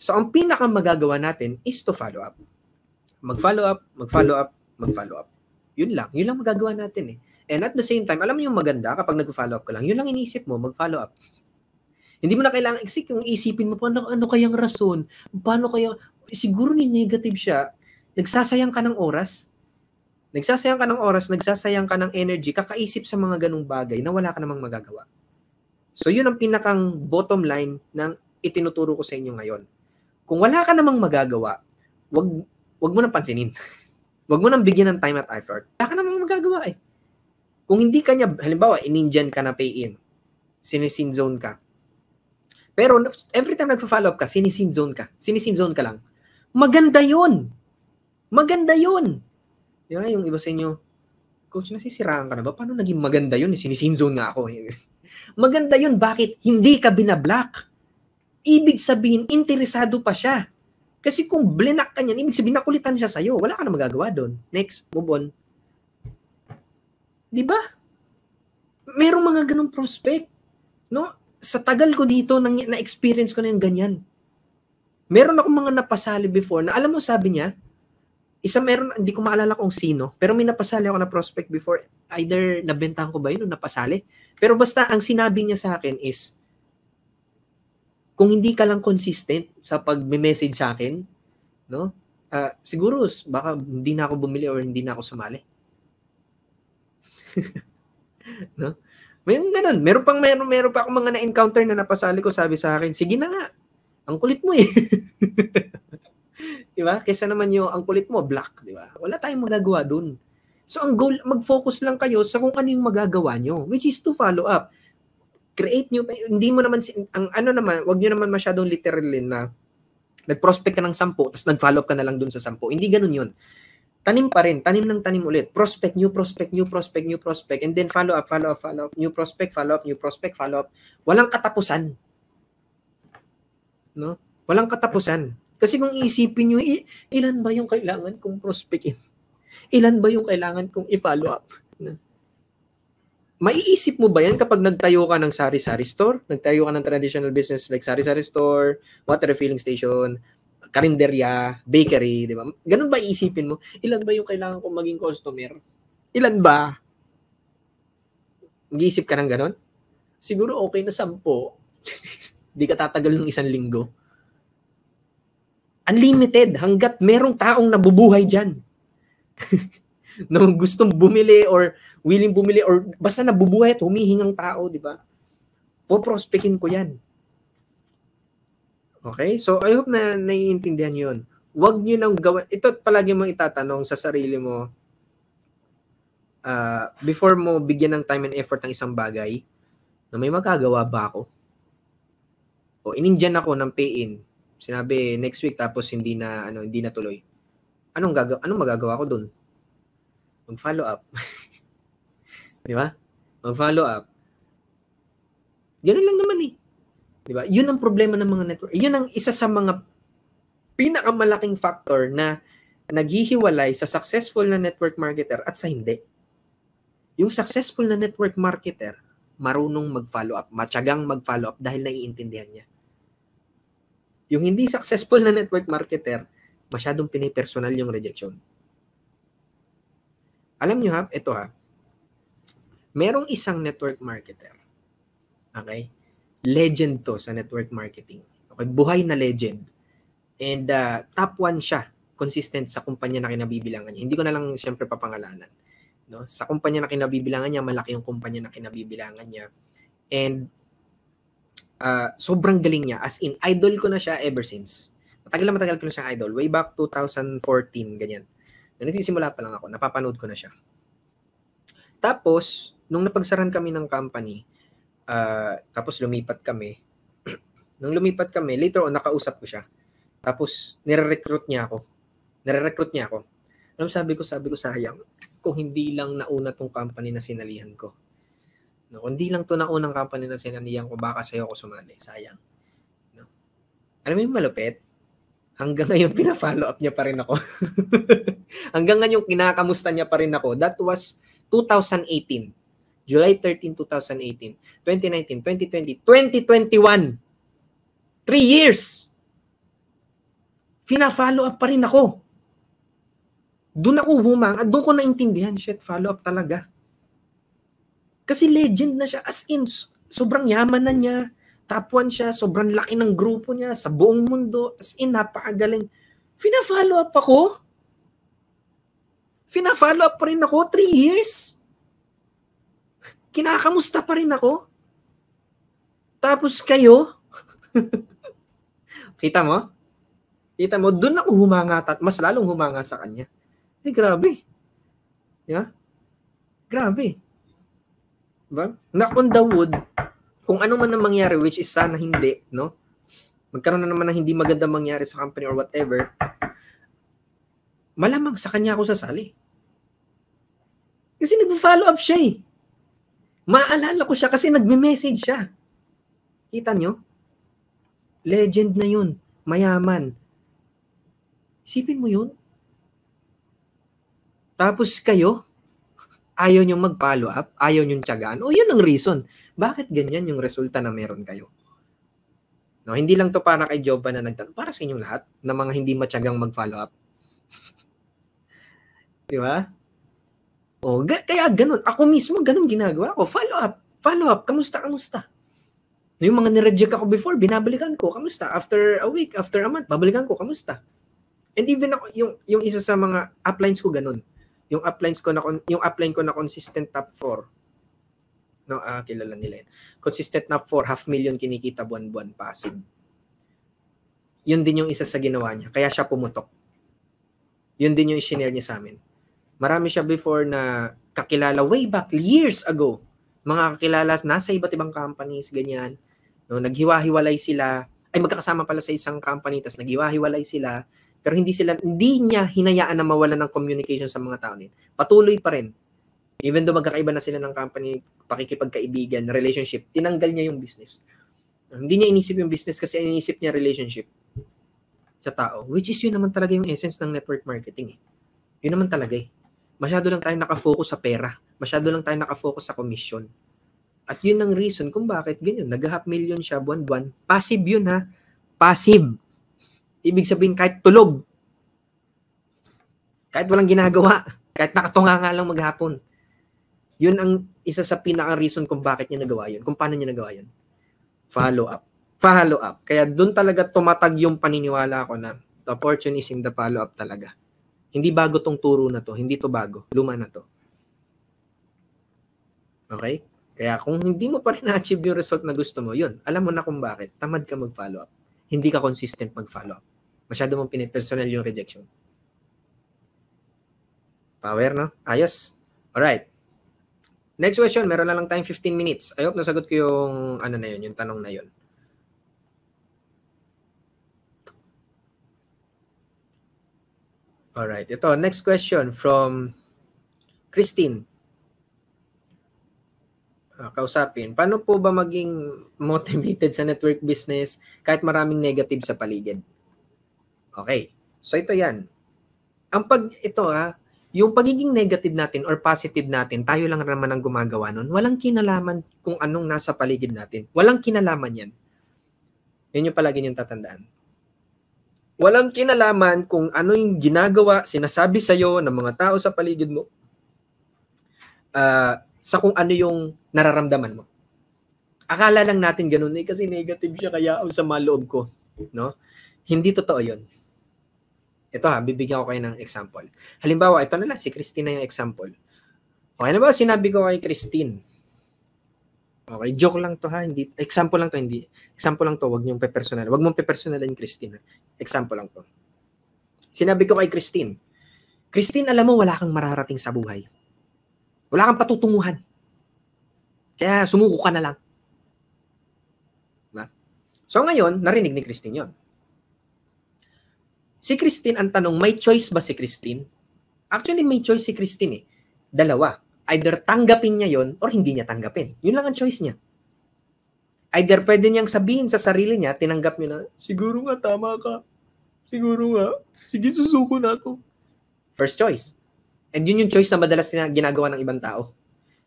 So ang pinaka magagawa natin is to follow up. Mag-follow up, mag-follow up, mag-follow up. Yun lang. Yun lang magagawa natin eh. And at the same time, alam mo yung maganda kapag nag-follow up ka lang, yun lang iniisip mo, mag-follow up. Hindi mo na kailangan isip yung isipin mo, paano, ano kayang rason? Paano kaya, siguro ni negative siya, nagsasayang ka ng oras. Nagsasayang ka ng oras, nagsasayang ka ng energy, kakaisip sa mga ganong bagay na wala ka namang magagawa. So yun ang pinakang bottom line ng itinuturo ko sa inyo ngayon. Kung wala ka namang magagawa, wag wag mo nang pansinin. wag mo nang bigyan ng time at effort. Wala ka namang magagawa eh. Kung hindi kanya, halimbawa, in-Indian ka na pay-in, sinisin zone ka. Pero every time nagfa follow up ka, sinisin zone ka. Sinisin zone ka lang. Maganda yon Maganda yon Di ba? Yung iba sa inyo, Coach, nasisiraan ka na ba? Paano naging maganda yun? Sinisin zone nga ako. maganda yon Bakit? Hindi ka binablock ibig sabihin, interesado pa siya. Kasi kung blinak ka niyan, ibig sabihin nakulitan siya sa'yo. Wala ka na magagawa doon. Next, move on. Di ba? Merong mga ganong prospect. No? Sa tagal ko dito, nang, na-experience ko na yung ganyan. Meron akong mga napasali before na alam mo sabi niya, isa meron, hindi ko maalala kung sino, pero may napasali ako na prospect before. Either nabentahan ko ba yun o napasali. Pero basta ang sinabi niya sa akin is, kung hindi ka lang consistent sa pag-message sa akin, no? Uh, siguro baka hindi na ako bumili or hindi na ako sumali. no? Meron ganun. Meron pang meron, meron pa akong mga na-encounter na napasali ko, sabi sa akin, sige na nga, ang kulit mo eh. di ba? Kesa naman yung ang kulit mo, black, di ba? Wala tayong magagawa dun. So ang goal, mag-focus lang kayo sa kung ano yung magagawa nyo, which is to follow up create new hindi mo naman ang ano naman wag niyo naman masyadong literally na nag-prospect ka ng 10 tapos nag-follow up ka na lang dun sa 10 hindi ganoon yun tanim pa rin tanim ng tanim ulit prospect new prospect new prospect new prospect and then follow up follow up follow up new prospect follow up new prospect follow up walang katapusan no walang katapusan kasi kung iisipin niyo ilan ba yung kailangan kong prospectin ilan ba yung kailangan kong i-follow up no? maiisip mo ba yan kapag nagtayo ka ng sari-sari store? Nagtayo ka ng traditional business like sari-sari store, water refilling station, karinderya, bakery, di ba? Ganun ba iisipin mo? Ilan ba yung kailangan kong maging customer? Ilan ba? Mag-iisip ka ng ganun? Siguro okay na sampo. di ka tatagal ng isang linggo. Unlimited hanggat merong taong nabubuhay dyan. na gustong bumili or willing bumili or basta nabubuhay at humihingang tao, di ba? Poprospekin ko yan. Okay? So, I hope na naiintindihan yun. Huwag nyo nang gawin. Ito palagi mong itatanong sa sarili mo uh, before mo bigyan ng time and effort ng isang bagay na may magagawa ba ako? O inindyan ako ng pay-in. Sinabi next week tapos hindi na ano hindi na tuloy. Anong gagaw- anong magagawa ko doon? Mag-follow up. Di ba? Mag-follow up. Ganun lang naman eh. Di ba? Yun ang problema ng mga network. Yun ang isa sa mga pinakamalaking factor na naghihiwalay sa successful na network marketer at sa hindi. Yung successful na network marketer, marunong mag-follow up, matyagang mag-follow up dahil naiintindihan niya. Yung hindi successful na network marketer, masyadong pinipersonal yung rejection. Alam nyo ha, ito ha, merong isang network marketer. Okay? Legend to sa network marketing. Okay, buhay na legend. And uh, top one siya, consistent sa kumpanya na kinabibilangan niya. Hindi ko na lang siyempre papangalanan. No? Sa kumpanya na kinabibilangan niya, malaki yung kumpanya na kinabibilangan niya. And uh, sobrang galing niya. As in, idol ko na siya ever since. Matagal na matagal ko na siyang idol. Way back 2014, ganyan. Nung nagsisimula pa lang ako, napapanood ko na siya. Tapos, nung napagsaran kami ng company, uh, tapos lumipat kami, nung lumipat kami, later on, nakausap ko siya. Tapos, nire-recruit niya ako. Nire-recruit niya ako. Alam, sabi ko, sabi ko, sayang, kung hindi lang nauna tong company na sinalihan ko. No, kung hindi lang to naunang company na sinalihan ko, baka sa'yo ako sumali. Sayang. No? Alam mo yung malupit? Hanggang ngayon, pina-follow up niya pa rin ako. Hanggang ngayon, kinakamusta niya pa rin ako. That was 2018. July 13, 2018, 2019, 2020, 2021. Three years. Fina-follow up pa rin ako. Doon ako humang, doon ko naintindihan, shit, follow up talaga. Kasi legend na siya, as in, sobrang yaman na niya, top one siya, sobrang laki ng grupo niya sa buong mundo, as in, napakagaling. Fina-follow up ako. Fina-follow up pa rin ako, three years kinakamusta pa rin ako. Tapos kayo, kita mo? Kita mo, doon ako humanga at mas lalong humanga sa kanya. Eh, grabe. Yeah? Grabe. Diba? Knock on the wood, kung ano man ang mangyari, which is sana hindi, no? Magkaroon na naman ng hindi maganda mangyari sa company or whatever, malamang sa kanya ako sasali. Kasi nag-follow up siya eh. Maalala ko siya kasi nagme-message siya. Kita nyo? Legend na yun. Mayaman. Isipin mo yun. Tapos kayo, ayaw nyong mag-follow up, ayaw nyong tiyagaan. O yun ang reason. Bakit ganyan yung resulta na meron kayo? No, hindi lang to para kay Joba na nagtanong. Para sa inyong lahat na mga hindi matiyagang mag-follow up. Di ba? O, oh, ga- kaya ganun. Ako mismo, ganun ginagawa ko. Follow up. Follow up. Kamusta, kamusta? Yung mga nireject ako before, binabalikan ko. Kamusta? After a week, after a month, babalikan ko. Kamusta? And even ako, yung, yung isa sa mga uplines ko ganun. Yung uplines ko na, yung upline ko na consistent top 4. No, ah, kilala nila yan. Consistent top 4, half million kinikita buwan-buwan passive. Yun din yung isa sa ginawa niya. Kaya siya pumutok. Yun din yung i-share niya sa amin Marami siya before na kakilala way back years ago. Mga kakilala nasa iba't ibang companies, ganyan. No, naghiwa-hiwalay sila. Ay, magkakasama pala sa isang company, tapos naghiwa-hiwalay sila. Pero hindi sila, hindi niya hinayaan na mawala ng communication sa mga tao nito. Patuloy pa rin. Even though magkakaiba na sila ng company, pakikipagkaibigan, relationship, tinanggal niya yung business. Hindi niya inisip yung business kasi inisip niya relationship sa tao. Which is yun naman talaga yung essence ng network marketing. Eh. Yun naman talaga eh masyado lang tayo nakafocus sa pera. Masyado lang tayo nakafocus sa commission. At yun ang reason kung bakit ganyan. Nag-half million siya buwan-buwan. Passive yun ha. Passive. Ibig sabihin kahit tulog. Kahit walang ginagawa. Kahit nakatunga nga lang maghapon. Yun ang isa sa pinaka-reason kung bakit niya nagawa yun. Kung paano niya nagawa yun. Follow up. Follow up. Kaya doon talaga tumatag yung paniniwala ko na the fortune is in the follow up talaga hindi bago tong turo na to. Hindi to bago. Luma na to. Okay? Kaya kung hindi mo pa rin na-achieve yung result na gusto mo, yun, alam mo na kung bakit. Tamad ka mag-follow up. Hindi ka consistent mag-follow up. Masyado mong pinipersonal yung rejection. Power, no? Ayos. Alright. Next question, meron na lang tayong 15 minutes. I hope nasagot ko yung ano na yun, yung tanong na yun. All right. Ito, next question from Christine. Uh, kausapin. Paano po ba maging motivated sa network business kahit maraming negative sa paligid? Okay. So ito 'yan. Ang pag ito ha, ah, yung pagiging negative natin or positive natin, tayo lang naman ang gumagawa nun. Walang kinalaman kung anong nasa paligid natin. Walang kinalaman 'yan. Yun yung palagi niyong tatandaan Walang kinalaman kung ano yung ginagawa, sinasabi sa'yo ng mga tao sa paligid mo uh, sa kung ano yung nararamdaman mo. Akala lang natin ganun eh kasi negative siya kaya ang sama loob ko. No? Hindi totoo yun. Ito ha, bibigyan ko kayo ng example. Halimbawa, ito na lang, si Christine na yung example. Okay na ba sinabi ko kay Christine? Okay, joke lang to ha, hindi example lang to, hindi example lang to, wag niyo pe-personal. Wag mong pe-personalin Christine. Example lang to. Sinabi ko kay Christine, Christine, alam mo wala kang mararating sa buhay. Wala kang patutunguhan. Kaya sumuko ka na lang. Na? Diba? So ngayon, narinig ni Christine 'yon. Si Christine, ang tanong, may choice ba si Christine? Actually, may choice si Christine eh. Dalawa Either tanggapin niya yon or hindi niya tanggapin. Yun lang ang choice niya. Either pwede niyang sabihin sa sarili niya, tinanggap niya na, siguro nga tama ka. Siguro nga. Sige, susuko na ako. First choice. And yun yung choice na madalas ginagawa ng ibang tao.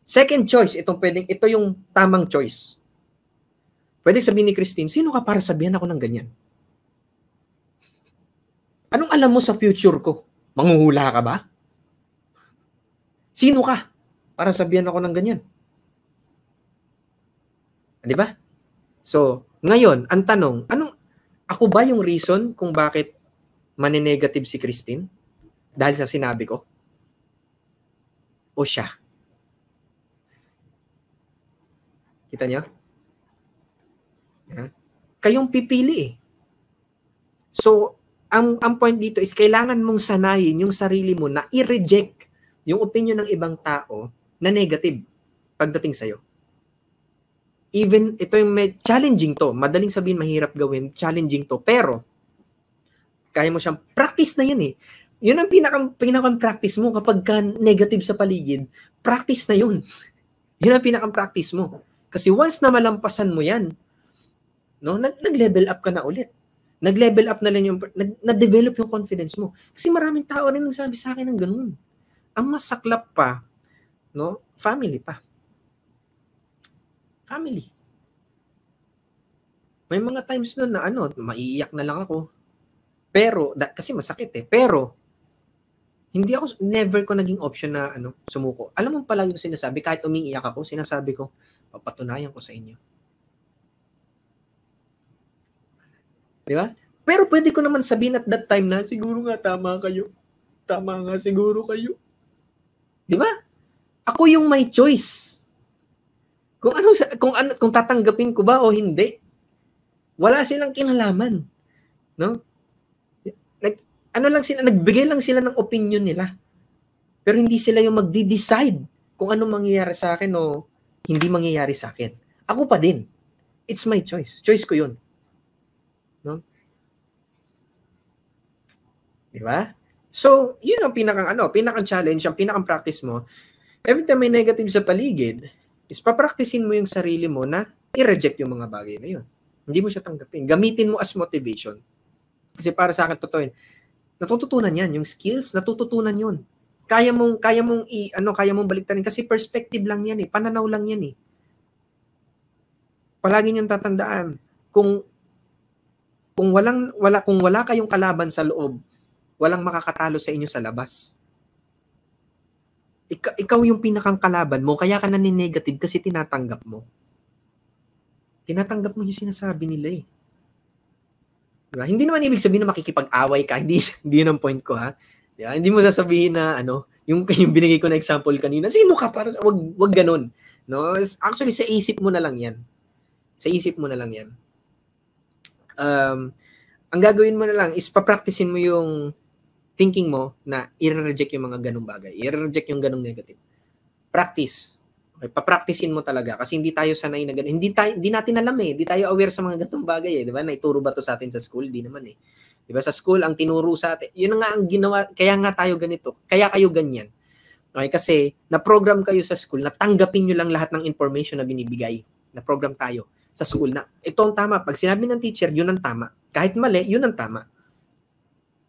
Second choice, itong pwedeng, ito yung tamang choice. Pwede sabihin ni Christine, sino ka para sabihan ako ng ganyan? Anong alam mo sa future ko? Manguhula ka ba? Sino ka? para sabihan ako ng ganyan. Di ba? So, ngayon, ang tanong, anong, ako ba yung reason kung bakit maninegative si Christine? Dahil sa sinabi ko? O siya? Kita niyo? Yeah. Kayong pipili eh. So, ang, ang point dito is kailangan mong sanayin yung sarili mo na i-reject yung opinion ng ibang tao na negative pagdating sa'yo. Even, ito yung may, challenging to. Madaling sabihin, mahirap gawin. Challenging to. Pero, kaya mo siyang, practice na yun eh. Yun ang pinakang, pinakang practice mo kapag ka negative sa paligid. Practice na yun. yun ang pinakang practice mo. Kasi once na malampasan mo yan, no, nag, level up ka na ulit. Nag-level up na lang yung, nag, na-develop yung confidence mo. Kasi maraming tao rin nagsabi sa akin ng ganun. Ang masaklap pa, no? Family pa. Family. May mga times noon na ano, maiiyak na lang ako. Pero da, kasi masakit eh. Pero hindi ako never ko naging option na ano, sumuko. Alam mo palagi 'yung sinasabi kahit umiiyak ako, sinasabi ko, papatunayan ko sa inyo. Di ba? Pero pwede ko naman sabihin at that time na siguro nga tama kayo. Tama nga siguro kayo. Di ba? Ako yung may choice. Kung ano kung ano kung tatanggapin ko ba o hindi. Wala silang kinalaman. No? Nag, ano lang sila nagbigay lang sila ng opinion nila. Pero hindi sila yung magde-decide kung ano mangyayari sa akin o hindi mangyayari sa akin. Ako pa din. It's my choice. Choice ko 'yun. No? Di ba? So, yun ang pinakang ano, pinakang challenge, ang pinakang practice mo every time may negative sa paligid, is papraktisin mo yung sarili mo na i-reject yung mga bagay na yun. Hindi mo siya tanggapin. Gamitin mo as motivation. Kasi para sa akin, totoo yun, natututunan yan. Yung skills, natututunan yun. Kaya mong, kaya mong, i, ano, kaya mong baliktarin. Kasi perspective lang yan eh. Pananaw lang yan eh. Palagi niyong tatandaan. Kung, kung walang, wala, kung wala kayong kalaban sa loob, walang makakatalo sa inyo sa labas. Ika, ikaw yung pinakang kalaban mo, kaya ka naninegative kasi tinatanggap mo. Tinatanggap mo yung sinasabi nila eh. Diba? Hindi naman ibig sabihin na makikipag-away ka. Hindi, hindi yun ang point ko ha. Diba? Hindi mo sasabihin na ano, yung, yung binigay ko na example kanina, sino ka para wag wag ganun. No? Actually sa isip mo na lang 'yan. Sa isip mo na lang 'yan. Um, ang gagawin mo na lang is papracticein mo yung thinking mo na i-reject yung mga ganung bagay, i-reject yung ganung negative. Practice. Okay, papracticein mo talaga kasi hindi tayo sanay na ganun. Hindi tayo hindi natin alam eh, hindi tayo aware sa mga ganitong bagay eh, 'di ba? Naituro ba to sa atin sa school? Hindi naman eh. 'Di ba? Sa school ang tinuro sa atin. 'Yun nga ang ginawa, kaya nga tayo ganito, kaya kayo ganyan. Okay, kasi na-program kayo sa school na tanggapin niyo lang lahat ng information na binibigay. Na-program tayo sa school na ito ang tama. Pag sinabi ng teacher, yun ang tama. Kahit mali, yun ang tama.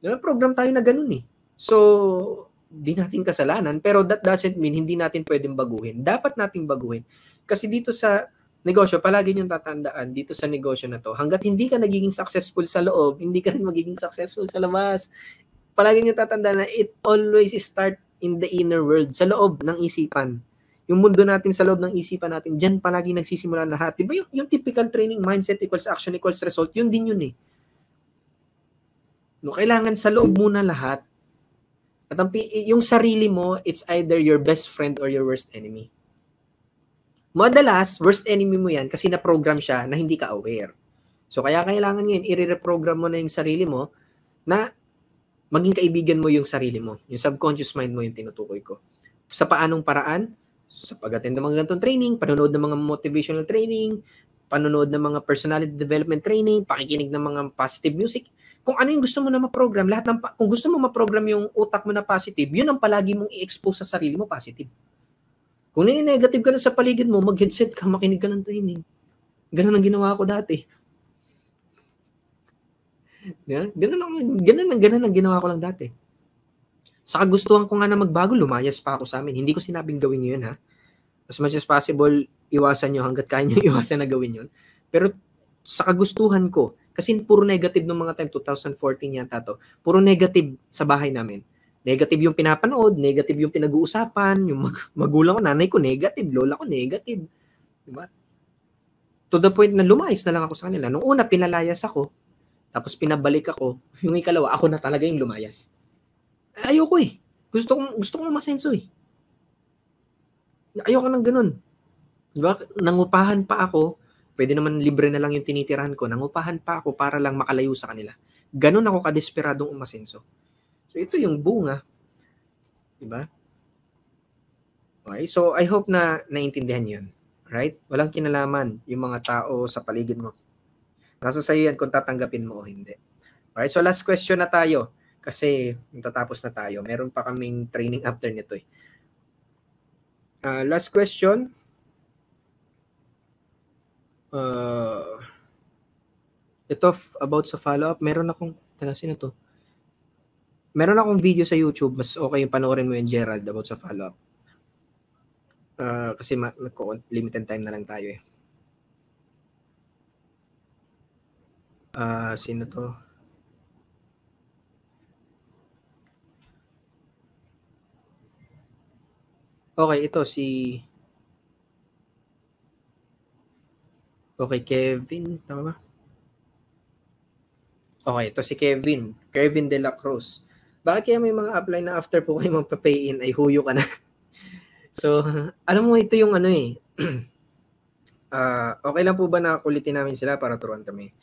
Diba? Program tayo na ganun eh. So, di natin kasalanan, pero that doesn't mean hindi natin pwedeng baguhin. Dapat nating baguhin. Kasi dito sa negosyo, palagi niyong tatandaan dito sa negosyo na to, hanggat hindi ka nagiging successful sa loob, hindi ka rin magiging successful sa labas. Palagi niyong tatandaan na it always start in the inner world, sa loob ng isipan. Yung mundo natin sa loob ng isipan natin, dyan palagi nagsisimula lahat. Diba yung, yung typical training mindset equals action equals result, yun din yun eh. No, kailangan sa loob muna lahat. At ang, yung sarili mo, it's either your best friend or your worst enemy. Madalas, worst enemy mo yan kasi na-program siya na hindi ka aware. So kaya kailangan ngayon, i-reprogram mo na yung sarili mo na maging kaibigan mo yung sarili mo. Yung subconscious mind mo yung tinutukoy ko. Sa paanong paraan? Sa pag-attend ng mga ganitong training, panonood ng mga motivational training, panonood ng mga personality development training, pakikinig ng mga positive music, kung ano yung gusto mo na ma-program, lahat ng, kung gusto mo ma-program yung utak mo na positive, yun ang palagi mong i-expose sa sarili mo positive. Kung nini-negative ka na sa paligid mo, mag-headset ka, makinig ka ng training. Ganun ang ginawa ko dati. Yeah? Ganun, ang, ganun, ang, ganun ang ginawa ko lang dati. Saka gustuhan ko nga na magbago, lumayas pa ako sa amin. Hindi ko sinabing gawin yun, ha? As much as possible, iwasan nyo hanggat kaya nyo iwasan na gawin yun. Pero sa kagustuhan ko, kasi puro negative nung mga time, 2014 yata to. Puro negative sa bahay namin. Negative yung pinapanood, negative yung pinag-uusapan, yung mag- magulang ko, nanay ko negative, lola ko negative. Diba? To the point na lumayas na lang ako sa kanila. Nung una, pinalayas ako. Tapos pinabalik ako. Yung ikalawa, ako na talaga yung lumayas. Ayoko eh. Gusto kong, gusto kong masenso eh. Ayoko nang ganun. Diba? Nangupahan pa ako Pwede naman libre na lang yung tinitirahan ko, nangupahan pa ako para lang makalayo sa kanila. Ganun ako kadesperadong umasenso. So ito yung bunga. 'Di ba? Okay, so I hope na naintindihan 'yon. Right? Walang kinalaman yung mga tao sa paligid mo. Nasa sa'yo yan kung tatanggapin mo o hindi. Alright, so last question na tayo kasi natatapos na tayo. Meron pa kaming training after nito eh. Uh, last question, Uh, ito, about sa follow-up, meron akong, taga sino to? Meron akong video sa YouTube, mas okay yung panoorin mo yung Gerald about sa follow-up. Uh, kasi ma- limited time na lang tayo eh. Uh, sino to? Okay, ito si Okay, Kevin, tama ba? Okay, ito si Kevin. Kevin De La Cruz. Bakit kaya may mga apply na after po kayo magpa-pay in ay huyo ka na? so, alam mo ito yung ano eh. uh, okay lang po ba na kulitin namin sila para turuan kami?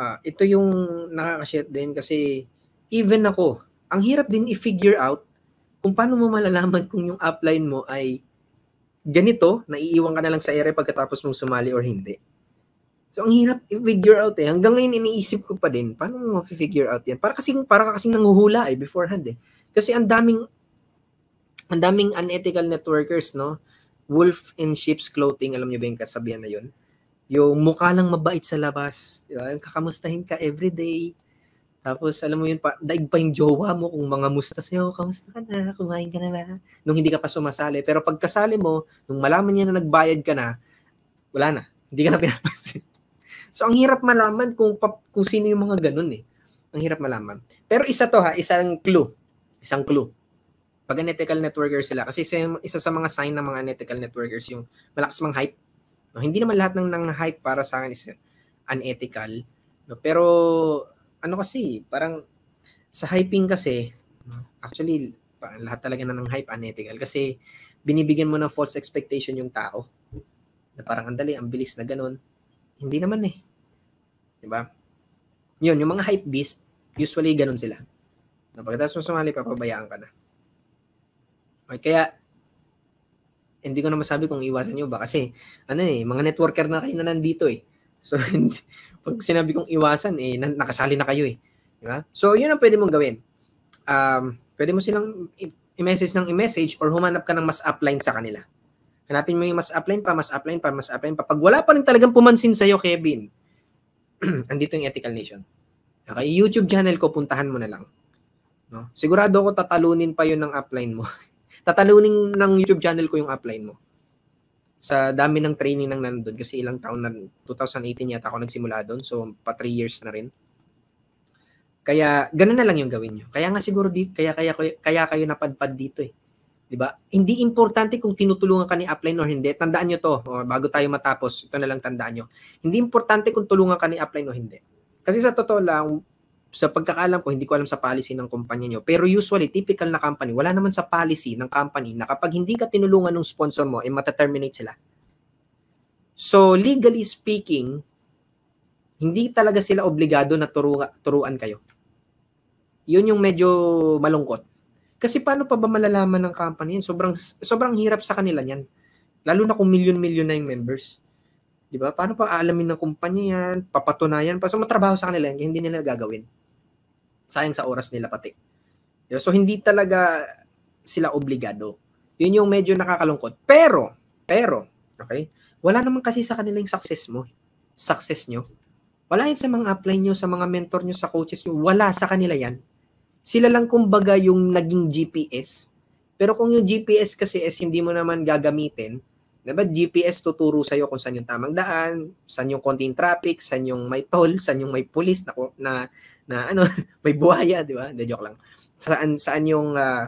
Uh, ito yung nakakashit din kasi even ako, ang hirap din i-figure out kung paano mo malalaman kung yung upline mo ay ganito, naiiwan ka na lang sa ere pagkatapos mong sumali or hindi. So, ang hirap i-figure out eh. Hanggang ngayon, iniisip ko pa din, paano mo ma-figure out yan? Para kasi, para kasi nanguhula eh, beforehand eh. Kasi ang daming, ang daming unethical networkers, no? Wolf in sheep's clothing, alam niyo ba yung kasabihan na yun? Yung mukha lang mabait sa labas. Yung Kakamustahin ka everyday. Tapos, alam mo yun, pa, daig pa yung jowa mo kung mga musta sa'yo, kamusta ka na, kumain ka na ba? Nung hindi ka pa sumasali. Pero pagkasali mo, nung malaman niya na nagbayad ka na, wala na. Hindi ka na pinapansin. So ang hirap malaman kung kung sino yung mga ganun eh. Ang hirap malaman. Pero isa to ha, isang clue. Isang clue. Pag unethical networkers sila kasi isa, isa sa mga sign ng mga unethical networkers yung malakas mang hype. No, hindi naman lahat ng nang hype para sa akin is unethical. No, pero ano kasi, parang sa hyping kasi, actually lahat talaga na ng hype unethical kasi binibigyan mo ng false expectation yung tao. Na parang ang dali, ang bilis na ganun. Hindi naman eh. 'Di ba? 'Yun, yung mga hype beast, usually ganun sila. No, pagkatapos mo sumali, papabayaan ka na. Okay, kaya hindi ko na masabi kung iwasan nyo ba kasi ano eh, mga networker na kayo na nandito eh. So, pag sinabi kong iwasan, eh, nakasali na kayo eh. Di ba? So, yun ang pwede mong gawin. Um, pwede mo silang i-message ng i-message or humanap ka ng mas upline sa kanila. Hanapin mo yung mas upline pa, mas upline pa, mas upline pa. Pag wala pa rin talagang pumansin sa'yo, Kevin, andito yung Ethical Nation. Okay, YouTube channel ko, puntahan mo na lang. No? Sigurado ako tatalunin pa yun ng upline mo. tatalunin ng YouTube channel ko yung upline mo. Sa dami ng training nang nandun kasi ilang taon na, 2018 yata ako nagsimula doon. So, pa 3 years na rin. Kaya, ganun na lang yung gawin nyo. Kaya nga siguro, di, kaya, kaya, kaya kayo napadpad dito eh. 'di ba? Hindi importante kung tinutulungan ka ni upline or hindi. Tandaan niyo 'to o oh, bago tayo matapos, ito na lang tandaan niyo. Hindi importante kung tulungan ka ni upline o hindi. Kasi sa totoo lang, sa pagkakaalam ko, hindi ko alam sa policy ng kumpanya niyo, pero usually typical na company, wala naman sa policy ng company na kapag hindi ka tinulungan ng sponsor mo, eh mata-terminate sila. So legally speaking, hindi talaga sila obligado na turuan kayo. Yun yung medyo malungkot kasi paano pa ba malalaman ng company yan? Sobrang, sobrang hirap sa kanila yan. Lalo na kung milyon-milyon na yung members. Di ba? Paano pa aalamin ng kumpanya yan? Papatunayan pa. So matrabaho sa kanila yan, hindi nila gagawin. Sayang sa oras nila pati. So hindi talaga sila obligado. Yun yung medyo nakakalungkot. Pero, pero, okay? Wala naman kasi sa kanila yung success mo. Success nyo. Wala yan sa mga apply nyo, sa mga mentor nyo, sa coaches nyo. Wala sa kanila yan sila lang kumbaga yung naging GPS. Pero kung yung GPS kasi is hindi mo naman gagamitin, Diba, GPS tuturo sa'yo kung saan yung tamang daan, saan yung konting traffic, saan yung may toll, saan yung may pulis na, na, na ano, may buhaya, di ba? De joke lang. Saan, saan yung uh,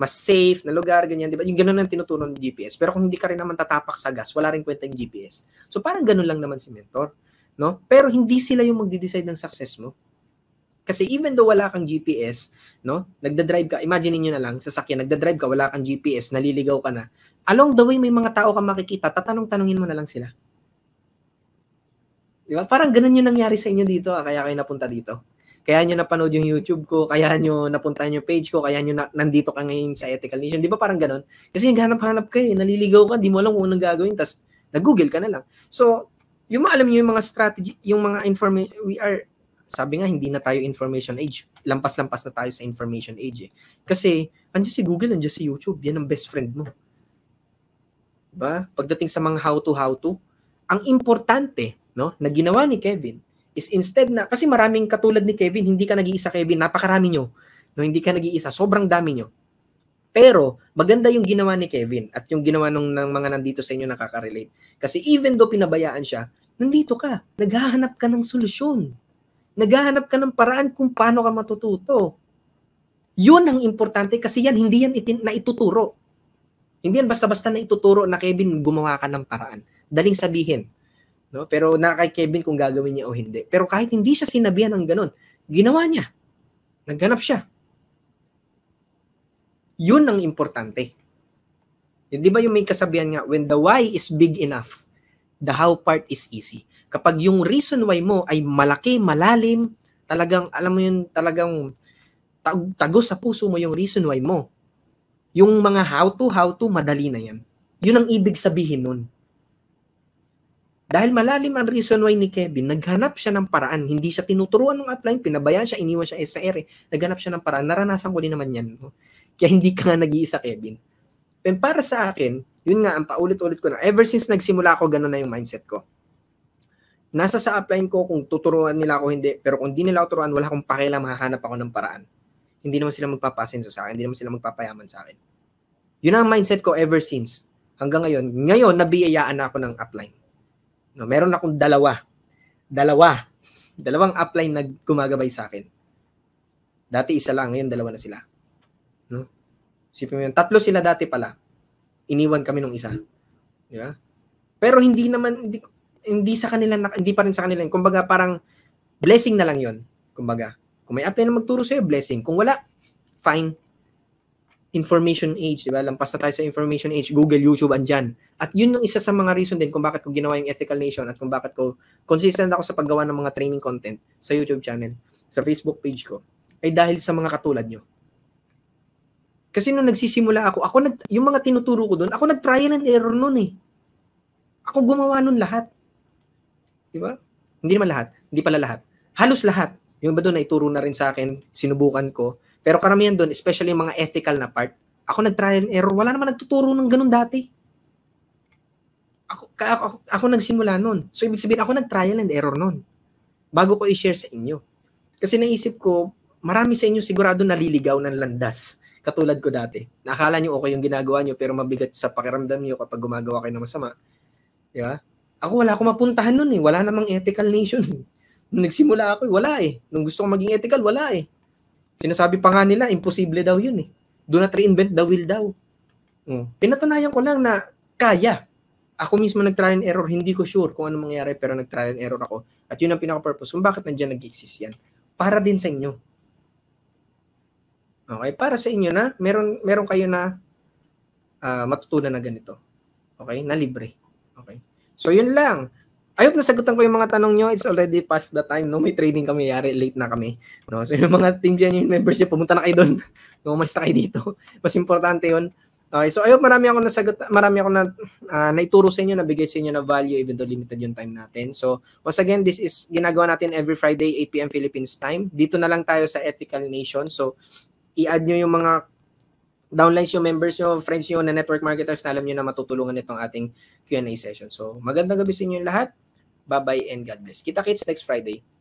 mas safe na lugar, ganyan, di ba? Yung ganun ang tinuturo ng GPS. Pero kung hindi ka rin naman tatapak sa gas, wala rin kwenta yung GPS. So parang ganun lang naman si mentor, no? Pero hindi sila yung magde-decide ng success mo. Kasi even though wala kang GPS, no? Nagda-drive ka, imagine niyo na lang, sasakyan, nagda-drive ka, wala kang GPS, naliligaw ka na. Along the way may mga tao ka makikita, tatanong-tanungin mo na lang sila. Di ba? Parang ganun yung nangyari sa inyo dito, ah, kaya kayo napunta dito. Kaya nyo napanood yung YouTube ko, kaya nyo napunta yung page ko, kaya nyo na, nandito ka ngayon sa Ethical Nation. Di ba parang ganun? Kasi naghanap-hanap ka eh, naliligaw ka, di mo alam kung anong gagawin, tapos nag-google ka na lang. So, yung maalam nyo yung mga strategy, yung mga information, we are sabi nga hindi na tayo information age. Lampas-lampas na tayo sa information age eh. Kasi andiyan si Google, andiyan si YouTube, yan ang best friend mo. Ba? Diba? Pagdating sa mga how to how to, ang importante, no, na ginawa ni Kevin is instead na kasi maraming katulad ni Kevin, hindi ka nag-iisa Kevin, napakarami nyo. No, hindi ka nag-iisa, sobrang dami nyo. Pero maganda yung ginawa ni Kevin at yung ginawa nung, ng mga nandito sa inyo nakaka-relate. Kasi even though pinabayaan siya, nandito ka, naghahanap ka ng solusyon. Naghahanap ka ng paraan kung paano ka matututo. Yun ang importante kasi yan, hindi yan itin, na ituturo. Hindi yan basta-basta na ituturo na Kevin, gumawa ka ng paraan. Daling sabihin. No? Pero na kay Kevin kung gagawin niya o hindi. Pero kahit hindi siya sinabihan ng ganun, ginawa niya. Nagganap siya. Yun ang importante. Yun, Di ba yung may kasabihan nga, when the why is big enough, the how part is easy. Kapag yung reason why mo ay malaki, malalim, talagang, alam mo yun, talagang tag- tagos sa puso mo yung reason why mo. Yung mga how to, how to, madali na yan. Yun ang ibig sabihin nun. Dahil malalim ang reason why ni Kevin, naghanap siya ng paraan. Hindi siya tinuturuan ng upline, pinabayaan siya, iniwan siya eh, sa ere. Naghanap siya ng paraan. Naranasan ko din naman yan. No? Kaya hindi ka nga nag-iisa, Kevin. Pero para sa akin, yun nga, ang paulit-ulit ko na. Ever since nagsimula ako, ganun na yung mindset ko nasa sa upline ko kung tuturuan nila ako hindi, pero kung hindi nila ako turuan, wala akong pakialam, mahahanap ako ng paraan. Hindi naman sila magpapasenso sa akin, hindi naman sila magpapayaman sa akin. Yun ang mindset ko ever since. Hanggang ngayon, ngayon, nabiyayaan na ako ng upline. No, meron akong dalawa. Dalawa. Dalawang upline na gumagabay sa akin. Dati isa lang, ngayon dalawa na sila. No? Sipin mo yun. Tatlo sila dati pala. Iniwan kami nung isa. Di ba? Pero hindi naman, hindi, hindi sa kanila hindi pa rin sa kanila. Kumbaga parang blessing na lang 'yon. Kumbaga, kung may apply na magturo sa blessing. Kung wala, fine. Information age, di ba? Lampas na tayo sa information age, Google, YouTube, andiyan. At yun yung isa sa mga reason din kung bakit ko ginawa yung Ethical Nation at kung bakit ko consistent ako sa paggawa ng mga training content sa YouTube channel, sa Facebook page ko, ay dahil sa mga katulad nyo. Kasi nung nagsisimula ako, ako nag, yung mga tinuturo ko doon, ako nag-trial and error noon eh. Ako gumawa noon lahat. Di ba? Hindi naman lahat. Hindi pala lahat. Halos lahat. Yung ba doon na ituro na rin sa akin, sinubukan ko. Pero karamihan doon, especially yung mga ethical na part, ako nag-trial and error. Wala naman nagtuturo ng ganun dati. Ako, ako, ako, ako nagsimula noon. So, ibig sabihin, ako nag-trial and error noon. Bago ko i-share sa inyo. Kasi naisip ko, marami sa inyo sigurado naliligaw ng landas. Katulad ko dati. Nakala nyo okay yung ginagawa nyo pero mabigat sa pakiramdam nyo kapag gumagawa kayo ng masama. Di ba? Ako wala akong mapuntahan nun eh. Wala namang ethical nation. Eh. Nung nagsimula ako, eh, wala eh. Nung gusto kong maging ethical, wala eh. Sinasabi pa nga nila, imposible daw yun eh. Do not reinvent the wheel daw. Mm. Pinatunayan ko lang na kaya. Ako mismo nag-trial and error, hindi ko sure kung ano mangyayari pero nag-trial and error ako. At yun ang pinaka-purpose kung bakit nandiyan nag-exist yan. Para din sa inyo. Okay, para sa inyo na meron meron kayo na uh, matutunan na ganito. Okay, na libre. So yun lang. I hope nasagutan ko yung mga tanong nyo. It's already past the time. No? May training kami yari. Late na kami. No? So yung mga Team Genuine members nyo, pumunta na kayo doon. No, umalis na kayo dito. Mas importante yun. Okay, so I hope marami ako nasagot, marami ako na uh, naituro sa inyo, nabigay sa inyo na value even though limited yung time natin. So, once again, this is ginagawa natin every Friday 8 PM Philippines time. Dito na lang tayo sa Ethical Nation. So, i-add niyo yung mga downlines yung members nyo, friends nyo na network marketers na alam nyo na matutulungan itong ating Q&A session. So magandang gabi sa inyo lahat. Bye-bye and God bless. Kita-kits next Friday.